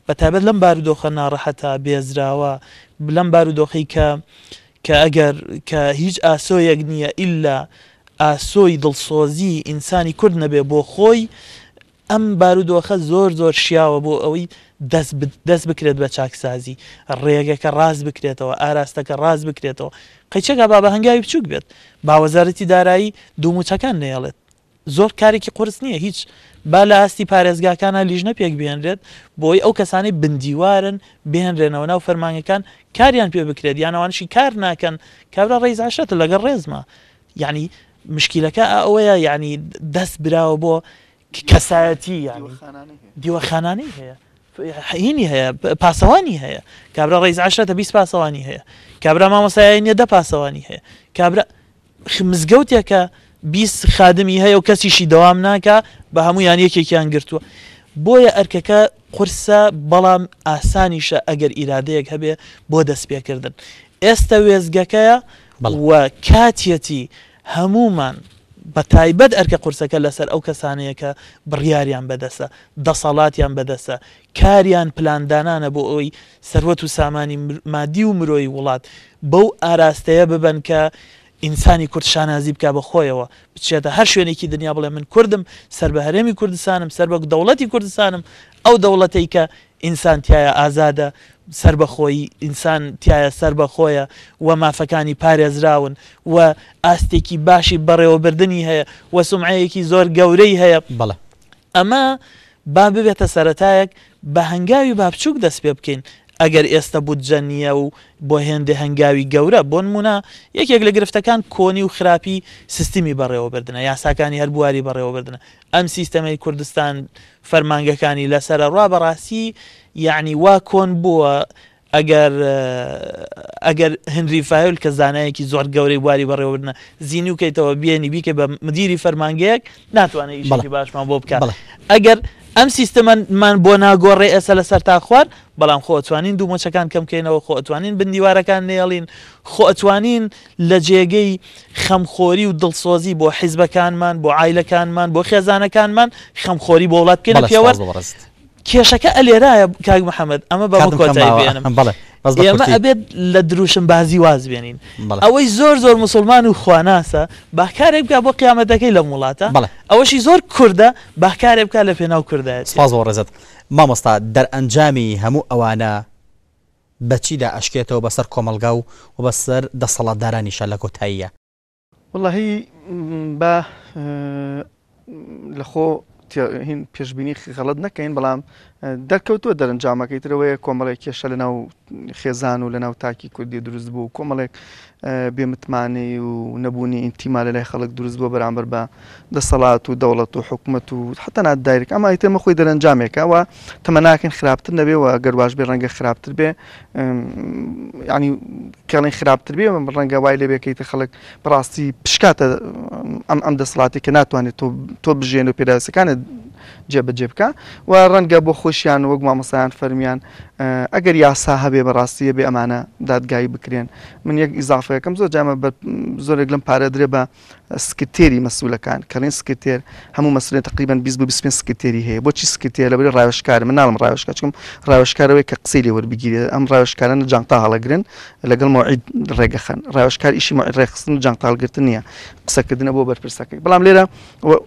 بەتابەت لەم بارودۆخە ناڕەحەتا بێزراوە لەم بارودۆخی کە کە ئەگەر کە هیچ ئاسۆیەک نییە ئللا ئاسۆی دڵسۆزی ئینسانی کورد نەبێ بۆ خۆی ئەم بارودۆخە زۆر زۆر شیاوە بۆ ئەوەی دەست بکرێت بە چاکسازی ڕێگەکە ڕاز بکرێتەوە ئاراستەکە ڕاز بکرێتەوە قەچەکە با بە هەنگاوی بچوک بێت باوەزارەتی دارایی دوموچەکان نێڵێت زۆر کارێکی قرس نییە هیچ با لە ئاستی پارێزگاکانە لیژنە پێک بێنرێت بۆی ئەو کەسانی بندیوارن بهێنرێنەوە ناو فەرمانگەکان کاریان پێ بکرێت یانەوانشی کار ناکەن کابرا ڕێزاشێت لەگەڵ ڕێزمە ینی مشکیلەکە ئەوەیە ینی دەست براوە بۆ کەسایەتی دیوەخانانی هەیە حینی هەیە پاسەوانی هەیە کابرا ڕێزعشرەتە 20 پاسەوانی هەیە کابرا مامۆسایە نیە دە پاسەوانی هەیە کابرا مزگەوتێکە بیست خادمی هەیە و کەسیشی دەوام ناکە بە هەمویان یەکێکیان گرتووە بۆیە ئەرکەکە قرسە بەڵام ئاسانیشە ئەگەر ئیرادەیەک هەبێ بۆ دەستپێکردن ئێستا وێزگەکەیە و کاتیەتی هەمومان بە تایبەت ئەرکە قورسەکە لەسەر ئەو کەسانەیەکە بڕیاریان بەدەسە دەسەڵاتیان بەدەسە کاریان پلاندانانە بۆ ئەوی سەروەت و سامانی مادی و مرۆی وڵات بەو ئاراستەیە ببن کە ئینسانی کورد شانازی بکە بە خۆیەوە بچێتە هەر شوێنێکی دنیا بڵێ من کوردم سەر بە هەرێمی کوردستانم سەر بە دەوڵەتی کوردستانم ئەو دەوڵەتی کە ئینسان تایە ئازادە سربەخۆی ئینسان تایە سربەخۆیە و مافەکانی پارێزراون و ئاستێکی باشی بەڕێوەبردننی هەیە و سمعەیەکی زۆر گەورەی هەیە بڵە ئەمە با ببێتە سەتایەک بە هەنگاوی بابچووک دەست پێ بکەین ئەگەر ئێستا بودجە نییە و بۆ هێندە هەنگاوی گەورە بۆن مونە یەکێک لە گرفتەکان کۆنی و خراپی سیستمی بەڕێوەبردنە یاساکانی هەربواری بەڕێوەبردنە ئەم سیستەمەی کوردستان فەرمانگەکانی لەسرە ڕوا بەڕاستی یعنی وا کۆن بووە ئەگەر ئەگەر هەنریفاایل کە زانایەکی زۆر گەورەی بواری بەڕێوەبرنە زیینی و کەیتەوە بێنی بیکە بە مدیری فەرمانگەیەک ناتوانێت باش بۆ بکات ئەگەر ئەم سیستەمەمان بۆ ناگۆڕێ ئەسە لە سەر تا خوار بەڵام خۆتوانین دوو مۆچەکان کەم بکەینەوە خۆتوانین بندیوارەکان نێڵین خۆتوانین لە جێگەی خەمخۆری و دڵسۆزی بۆ حیزبەکانمان بۆ ئایلەکانمان بۆ خێزانەکانمان خەمخۆری بۆ وڵات بکەین پێوەست کێشەکە ئەلێرایە کاگ محەممەد ئەمە بە کۆتایێنم ئێمە ئەبێت لە دروشم بازی واز بێنین ئەوەی زۆر زۆر مسلمان و خواناسە باکارێک بکە بۆ قیامەتەکەی لە وڵاتە ئەوەشی زۆر کووردە باکارێ بکە لە پێناو کوردایە زۆر ڕێزت مامۆستا دەرئەنجامی هەموو ئەوانە بەچیدا ئەشکێتەوە بەسەر کۆمەلگا و و بەسەر دەسەڵاتدارانیشە لە کۆتاییە وڵی بە لەخۆ هین پێشببینی غەڵت نەکەین بەڵام دەرکەوتووە دەرنجامەکەی ترەوەی کۆمەڵێک کێشە لە ناو خێزان و لە ناو تاکی کوردی دروست بوو کۆمەڵێک بێمتمانی و نەبوونی ئینتیما لە لای خەڵک دروست بۆ بەرامبەر بە دەسەڵات و دەوڵەت و حکوومەت و حتەنا دایرک ئەما ئیتەمە خۆی دەرەنجامێکەوە تەمە ناکەن خراپتر نەبێەوە گەرواش بێ ڕەنگە خراپتر بێ ینی کەڵین خراپتر بێ ڕەنگە وای لێ بێکیتە خەڵک بڕاستی پشکاتە ئەم دەسڵاتی کە ناتوانێت تۆ بژێن و پێداسەکانت جێبەجێبکە و ڕەنگە بۆ خۆشیان وەک مامەسایان فەرمیان ئەگەر یاسا هەبێ بەڕاستیە بێ ئەمانە دادگایی بکرێن من یەک ئیزافەکەم زۆر جامە زۆرێک لەم پارەدرێ بە سکرتێری مەسوولەکان کەڵێن سکرتێر هەموو مەسولێن تقریبان 20 سکرتێری هەیە بۆچی سکرتێر لەبێت ڕاوشکار من ناڵم ڕاوشکار چکم ڕاوشکارەوەی کە قسەی وەربگیرێت ئەم ڕاوشکارانە جانتا هەڵەگرن لەگەڵ مەعید ڕێگەخەن ڕاوشکار ئیشی ڕێخستن جانتاالگرتن نیە قسەکردنە بۆ بەرپرسەکەی بەڵام لێرە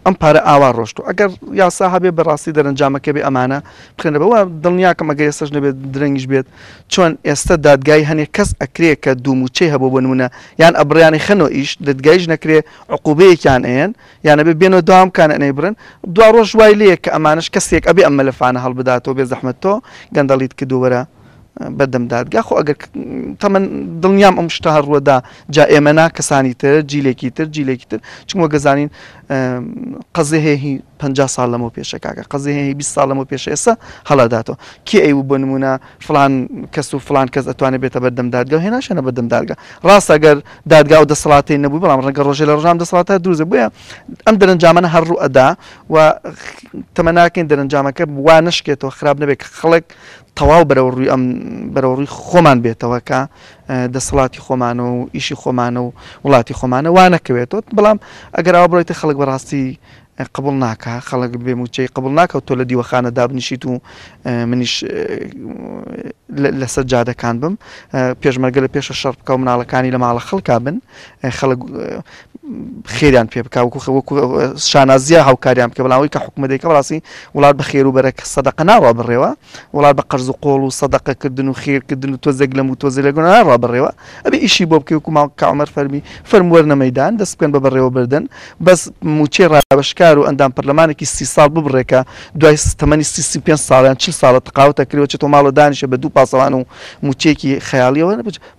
ئەم پارە ئاوا ڕۆشت و ئەگەر یاسا هەبێ بەڕاستی دەرەنجامەکە بێ ئەمانە بخێنەوە دڵنیاکەم ئەگەر سەش نەبێت درەنگیش بێت چۆن ئێستا دادگای هەنێک کەس ئەکرێ کە دووموچێ هەبوو بنونە یان ئەبریانی خەنەوە ئیش دەدگایش نەکرێ عقوبەیەکیان ئەێن یانەبێ بێنەوە داوامکان ئەنەی برن دو ڕۆژ وای لێ کە ئەمانش کەسێک ئەبێ ئەمە لەفانە هەڵبداتەوە بێ زەحمت تۆ گەندەڵیت کە دووەرە بەدەم دادگا خۆ ئەگەر تەمە دڵنیام ئەم شتا هەڕوەدا جا ئێمەنا کەسانی تر جیلێکی تر جیلێکی تر چونوە گەزانین قەزی هەیەهی 50 سال لەمە پێشەکەکە قەزی هەیە 20 سال لەمە پێش ئێستا هەڵاداتەوە کی ئەی بۆ نمونە فلان کەس و فلان کەس ئەتوانێت بێتە بەردەم دادگا هێناشەنە بەردەم دادگا ڕاستەگەر دادگا و دەسەڵاتی نەبوو بەڵام ڕەنگە ڕۆژێ لە ڕژام دەسەڵاتە دوورزە بە ئەم دەرەنجامانە هەرڕوو ئەدا و تەمەناکەین دەرەنجامەکە وا نشکێتەوە خراپ نەبێت خەڵک تەواو بەرەوە ڕووی ئەم بەرەوەڕووی خۆمان بێتەوەکە دەسەڵاتی خۆمانە و ئیشی خۆمانە و وڵاتی خۆمانە وانەکەوێتەوە بەڵام ئەگەر ئەو بڕیتە خەڵک بەڕاستی قبول ناکە خەڵک بێ موچەی قبول ناکەوت تۆ لە دیوەخانە دابنیشیت و منیش لەسەر جادەکان بم پێشمەرگە لە پێشە شەڕ بکە و مناڵەکانی لە ماڵە خەڵکا بن خەڵک خێریان پێ بکوەکو شانازیە هاوکاریان بکە بڵاوی کە حکومەدەی کە بەڕاستی وڵات بە خێر و بەرە سەدەق ناڕوا بڕێوە وڵات بە قەرز و قۆڵ و سەدەقەکردن و خێرکردن و تۆ زەگلم و تۆ زیلەگەن ناڕوا بڕێوە ئەبێ ئیشی بۆ بکەی وکو ماڵ کامەر فەرمی فەرموەرنەمەدان دەست بکەن بە بەڕێوە بردن بەس موچێ ڕابشکار هزار و ئەندام پەرلەمانێکی سی ساڵ ببڕێکە دوای تەمەنی سی پێ ساڵیان چل ساڵە تقاوتە کردەوە چێت تۆ ماڵە دانیشە بە دوو پاسەوان و موچێکی خەیاڵیەوە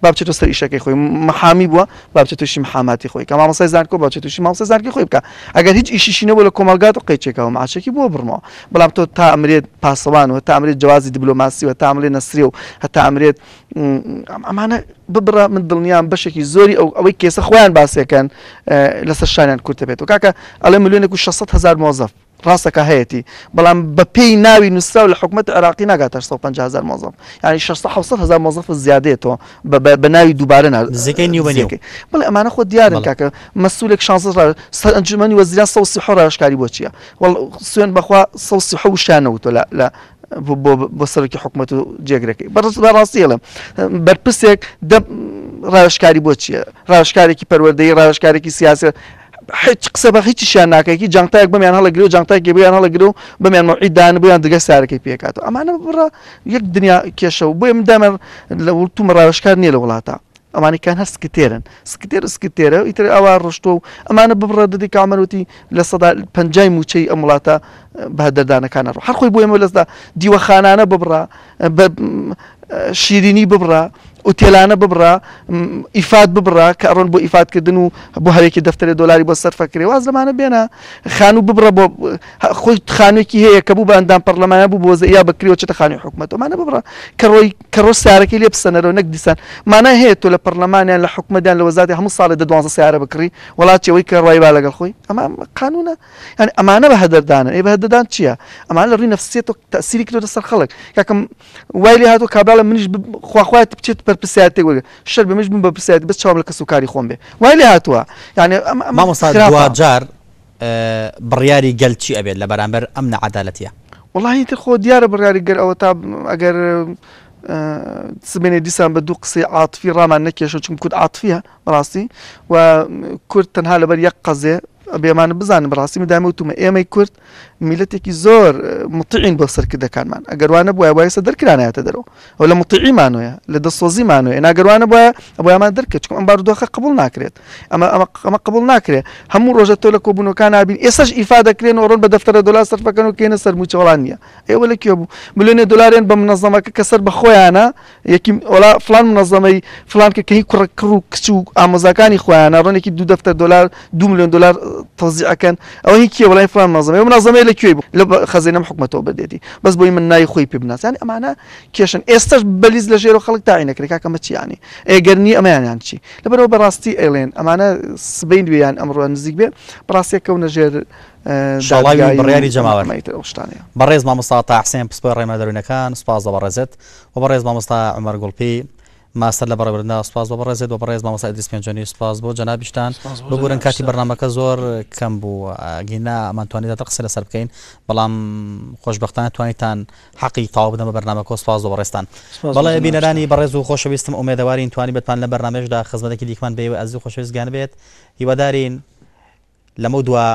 بابچێتە سەر ئیشەکەی خۆی محامی بووە بابچێت تووشی محاماتی خۆی کە مامەسای زانکۆ باچێت تووشی مامسە زانکی خۆی بکە ئەگەر هیچ ئیشیشینەوە لە کۆمەلگات و قەیچێکەوە ماچێکی بۆ بڕمەوە بەڵام تۆ تا ئەمرێت پاسەوان و تا ئەمرێت جوازی دیبلۆماسی و تا ئەمرێت نەسری و هەتا ئەمرێت ئەمانە ببرا من دڵنیان بەشێکی زۆری ئەو ئەوەی کێسە خۆیان باسیەکەن اه، لەسەر شانیان کورتە بێت و کاکە ئەڵێ میلیۆنێک و 600 هزار مۆزف ڕاستەکە هەیەی بەڵام بە پێی ناوی نووسرا لە حکوومەت عراقی ناگاتە 1500 مۆزم ینی 600 هزار مۆزف زیادێتەوە بە ناوی دووبارە بڵێ ئەمانە خۆ دیارن کاکە مەسوولێک شانزڕ سەر ئەنجمەنی وەزیرا سەوسی حڕاشکاری بۆچیە سوێن بەخوا سەوسی لا لا بۆ سەرکی حکوومەت و جێگرەکەی بەڕست بە ڕاستیڵم بەرپسێک ڕاشکاری بۆ چییە ڕاشکارێکی پەروەدەی ڕاشکارێکی سیاسی هیچ قسە بە هیچ شیان ناکەکی جانتایەک بەمیان هەڵەگری و جانتایکی بۆیان هەڵەگری و بەمیان مەعیددان بۆیان دگە سارەکەی پێکاتەوە ئەمانە بڕە یەک دنیا کێشە و بۆیم دامە لە وڵتومە ڕاوشکار نییە لە وڵاتە ئەمانیکان هەر سکتێرن سکتێر سکتێرە ئیتر ئەوە ڕشتۆ و ئەمانە ببڕە دەدی کامەروتی لە سەدا پنجای موچەی ئەم وڵاتە بەدەردانەکانە ڕۆ هەرخۆی بۆ ئێمە لەسدا دیوەخانانە ببڕە شیرینی ببڕە اوتیلانه ببره ایفاد ببره که اون بو ایفاد کردن و بو هر یک دفتر دلاری با بۆ سەرفەکرێ واز لەمانە بێنە خان و ببڕە بۆ خۆی خانێکی هەیە کە بوو بە ئەندام پەرلەمانە بو بۆ یا بکرێەوە چتە خانی حکوومەتەوەمانە ببڕە ببره کروی کرو ڕۆ سیارەکە لێ بسەنەرەوە نەک دیسان مانە هەیە تۆ لە پەرلەمانیان لە حکومەدان لە وەزاتی هەموو ساڵی دە دوانزە سیارە بکڕی وڵاتەوەی کە ڕای با لەگەڵ خۆی اما قانونە یعنی يعني ئەمانە بە هەدەردانە ئێ إيه بە هەدەدان چییە؟ ئەمان لە ڕی نەفسێت تەسیری کرۆ لەسەر خەڵک خلق وای لێ هاتۆ کابرا لە منیش خواخوایت بچت بەر پرسیار تێ وەگە شەر بەمەش بم بە پرسیار بە چاوم لە کەس و کاری خۆم بێ وای لە هاتووە یعنی مامۆستا دوجار بڕیاری گەلچی ئەبێت لە بەرامبەر ئەم نەعادالەتە وڵی تر خۆ دیارە بڕیاری گەر ئەوە تا ئەگەر سبێنێ دیسان بە دوو قسەی عاتفی ڕامان نەکێشە چون کورد عاتفیە بەڕاستی و کورد تەنها لەبەر یەک قەزێ بێمانە بزانم بەڕاستی مدامە وتمە ئێمەی کورد میلەتێکی زۆر متعین بۆ سەرکردەکانمان ئەگەروانە بۆە باە دەرکرانایەتە دەرەوە ئەو لە متعیمانۆە لە دەسۆزیمانۆە ناگەروانە بە ئەویان دەرکە چکم ئەم بارودۆخە قبول ناکرێت ئەمە ئەمە قبول ناکرێت هەموو ڕۆژە تۆ لە کۆبوونەکان نبین ئێستش ئیفا دەکرێن و ڕۆن بە دەفتەرە دلار سەرفەکەن و کێنە سەر موچەوەڵان نیە ئێوە لە کێ بوو ملێنێ دلارێن بە منەزەمەکە کە سەر بەخۆیانە یەکی ئۆلا فلان منەزەمەی فلانکە کەی کوڕکڕ و کچ و ئامۆزاکانی خۆیانە ڕۆنێکی دو دەفتەر دلار دو میلیۆن دلار تەزیعەکەن ئەوە هیچ کێ وڵای فلان مەزەمەی منەزەمەی لە کوێ لە خەزینەم حکومەتەوە بەدێتی بەس بۆی من نای خۆی پێ بناسیانی ئەمانە کێشن ئێستش بەلیز لە ژێر و خەڵک تاینەکرێکا کەمە چیانی ئێگەرنی ئەمایانیان چی لەبەرەوە بەڕاستی ئەلێن ئەمانە سبین دویان ئەمڕۆ نزیک بێ بڕاستێک کەونە ژێر اه، شڵاوی بڕیاری جەماوەشتانە بەڕێز مامۆستا تا حسێن پسپۆ ڕێمەدەرونەکان سپاز دە بەڕێزت و بەڕێز مامۆستا ئەمەرگوڵپی ماستەر لە بەڕبرنا سپاس بۆ بەڕێزێت بۆ بەڕێز مامەسای دیسپێنجۆنی سپاس بۆ جەنابیشتان بگورن کاتی بەرنمەکە زۆر کەم بوو گینا ئەمان توانیدا تا قسە لەسەر بکەین بەڵام خۆشببختانە توانیتان حەقی تاوا بدەمە بەرنمەکە سپاس بۆ بەڕێستان بەڵێ بینەرانی بەڕێز و خۆشەویستم ئومێدەوارین توانی بتان لە بەرنمێشدا خزمەتێکی دیکمان بێ ئەزی خۆشویست گیان بێت هیوادارین لەمە دووە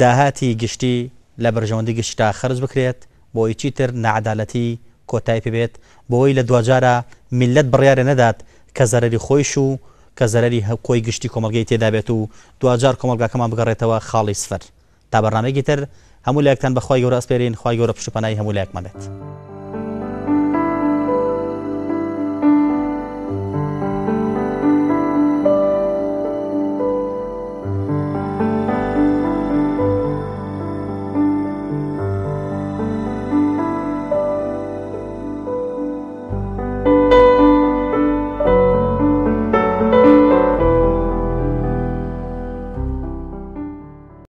داهاتی گشتی لە بەرژەوەندی گشتا خرج بکرێت بۆ هیچی تر نعدالەتی کۆتای پێبێت بۆی لە دوجارە میلەت بڕیاە نەدات کە زەرری خۆیش و کە زەرری هەکۆی گشتی کۆمەلگەی تێدابێت و دوجار کۆمەلگاکەمان بگەڕێتەوە خاڵی سفر تا بەڕامێکی تر هەموو لایەکتان بەخوای گەورە ئەسپێرین خخوای گەورە پشتپەنای هەموو لایەکمەبێت.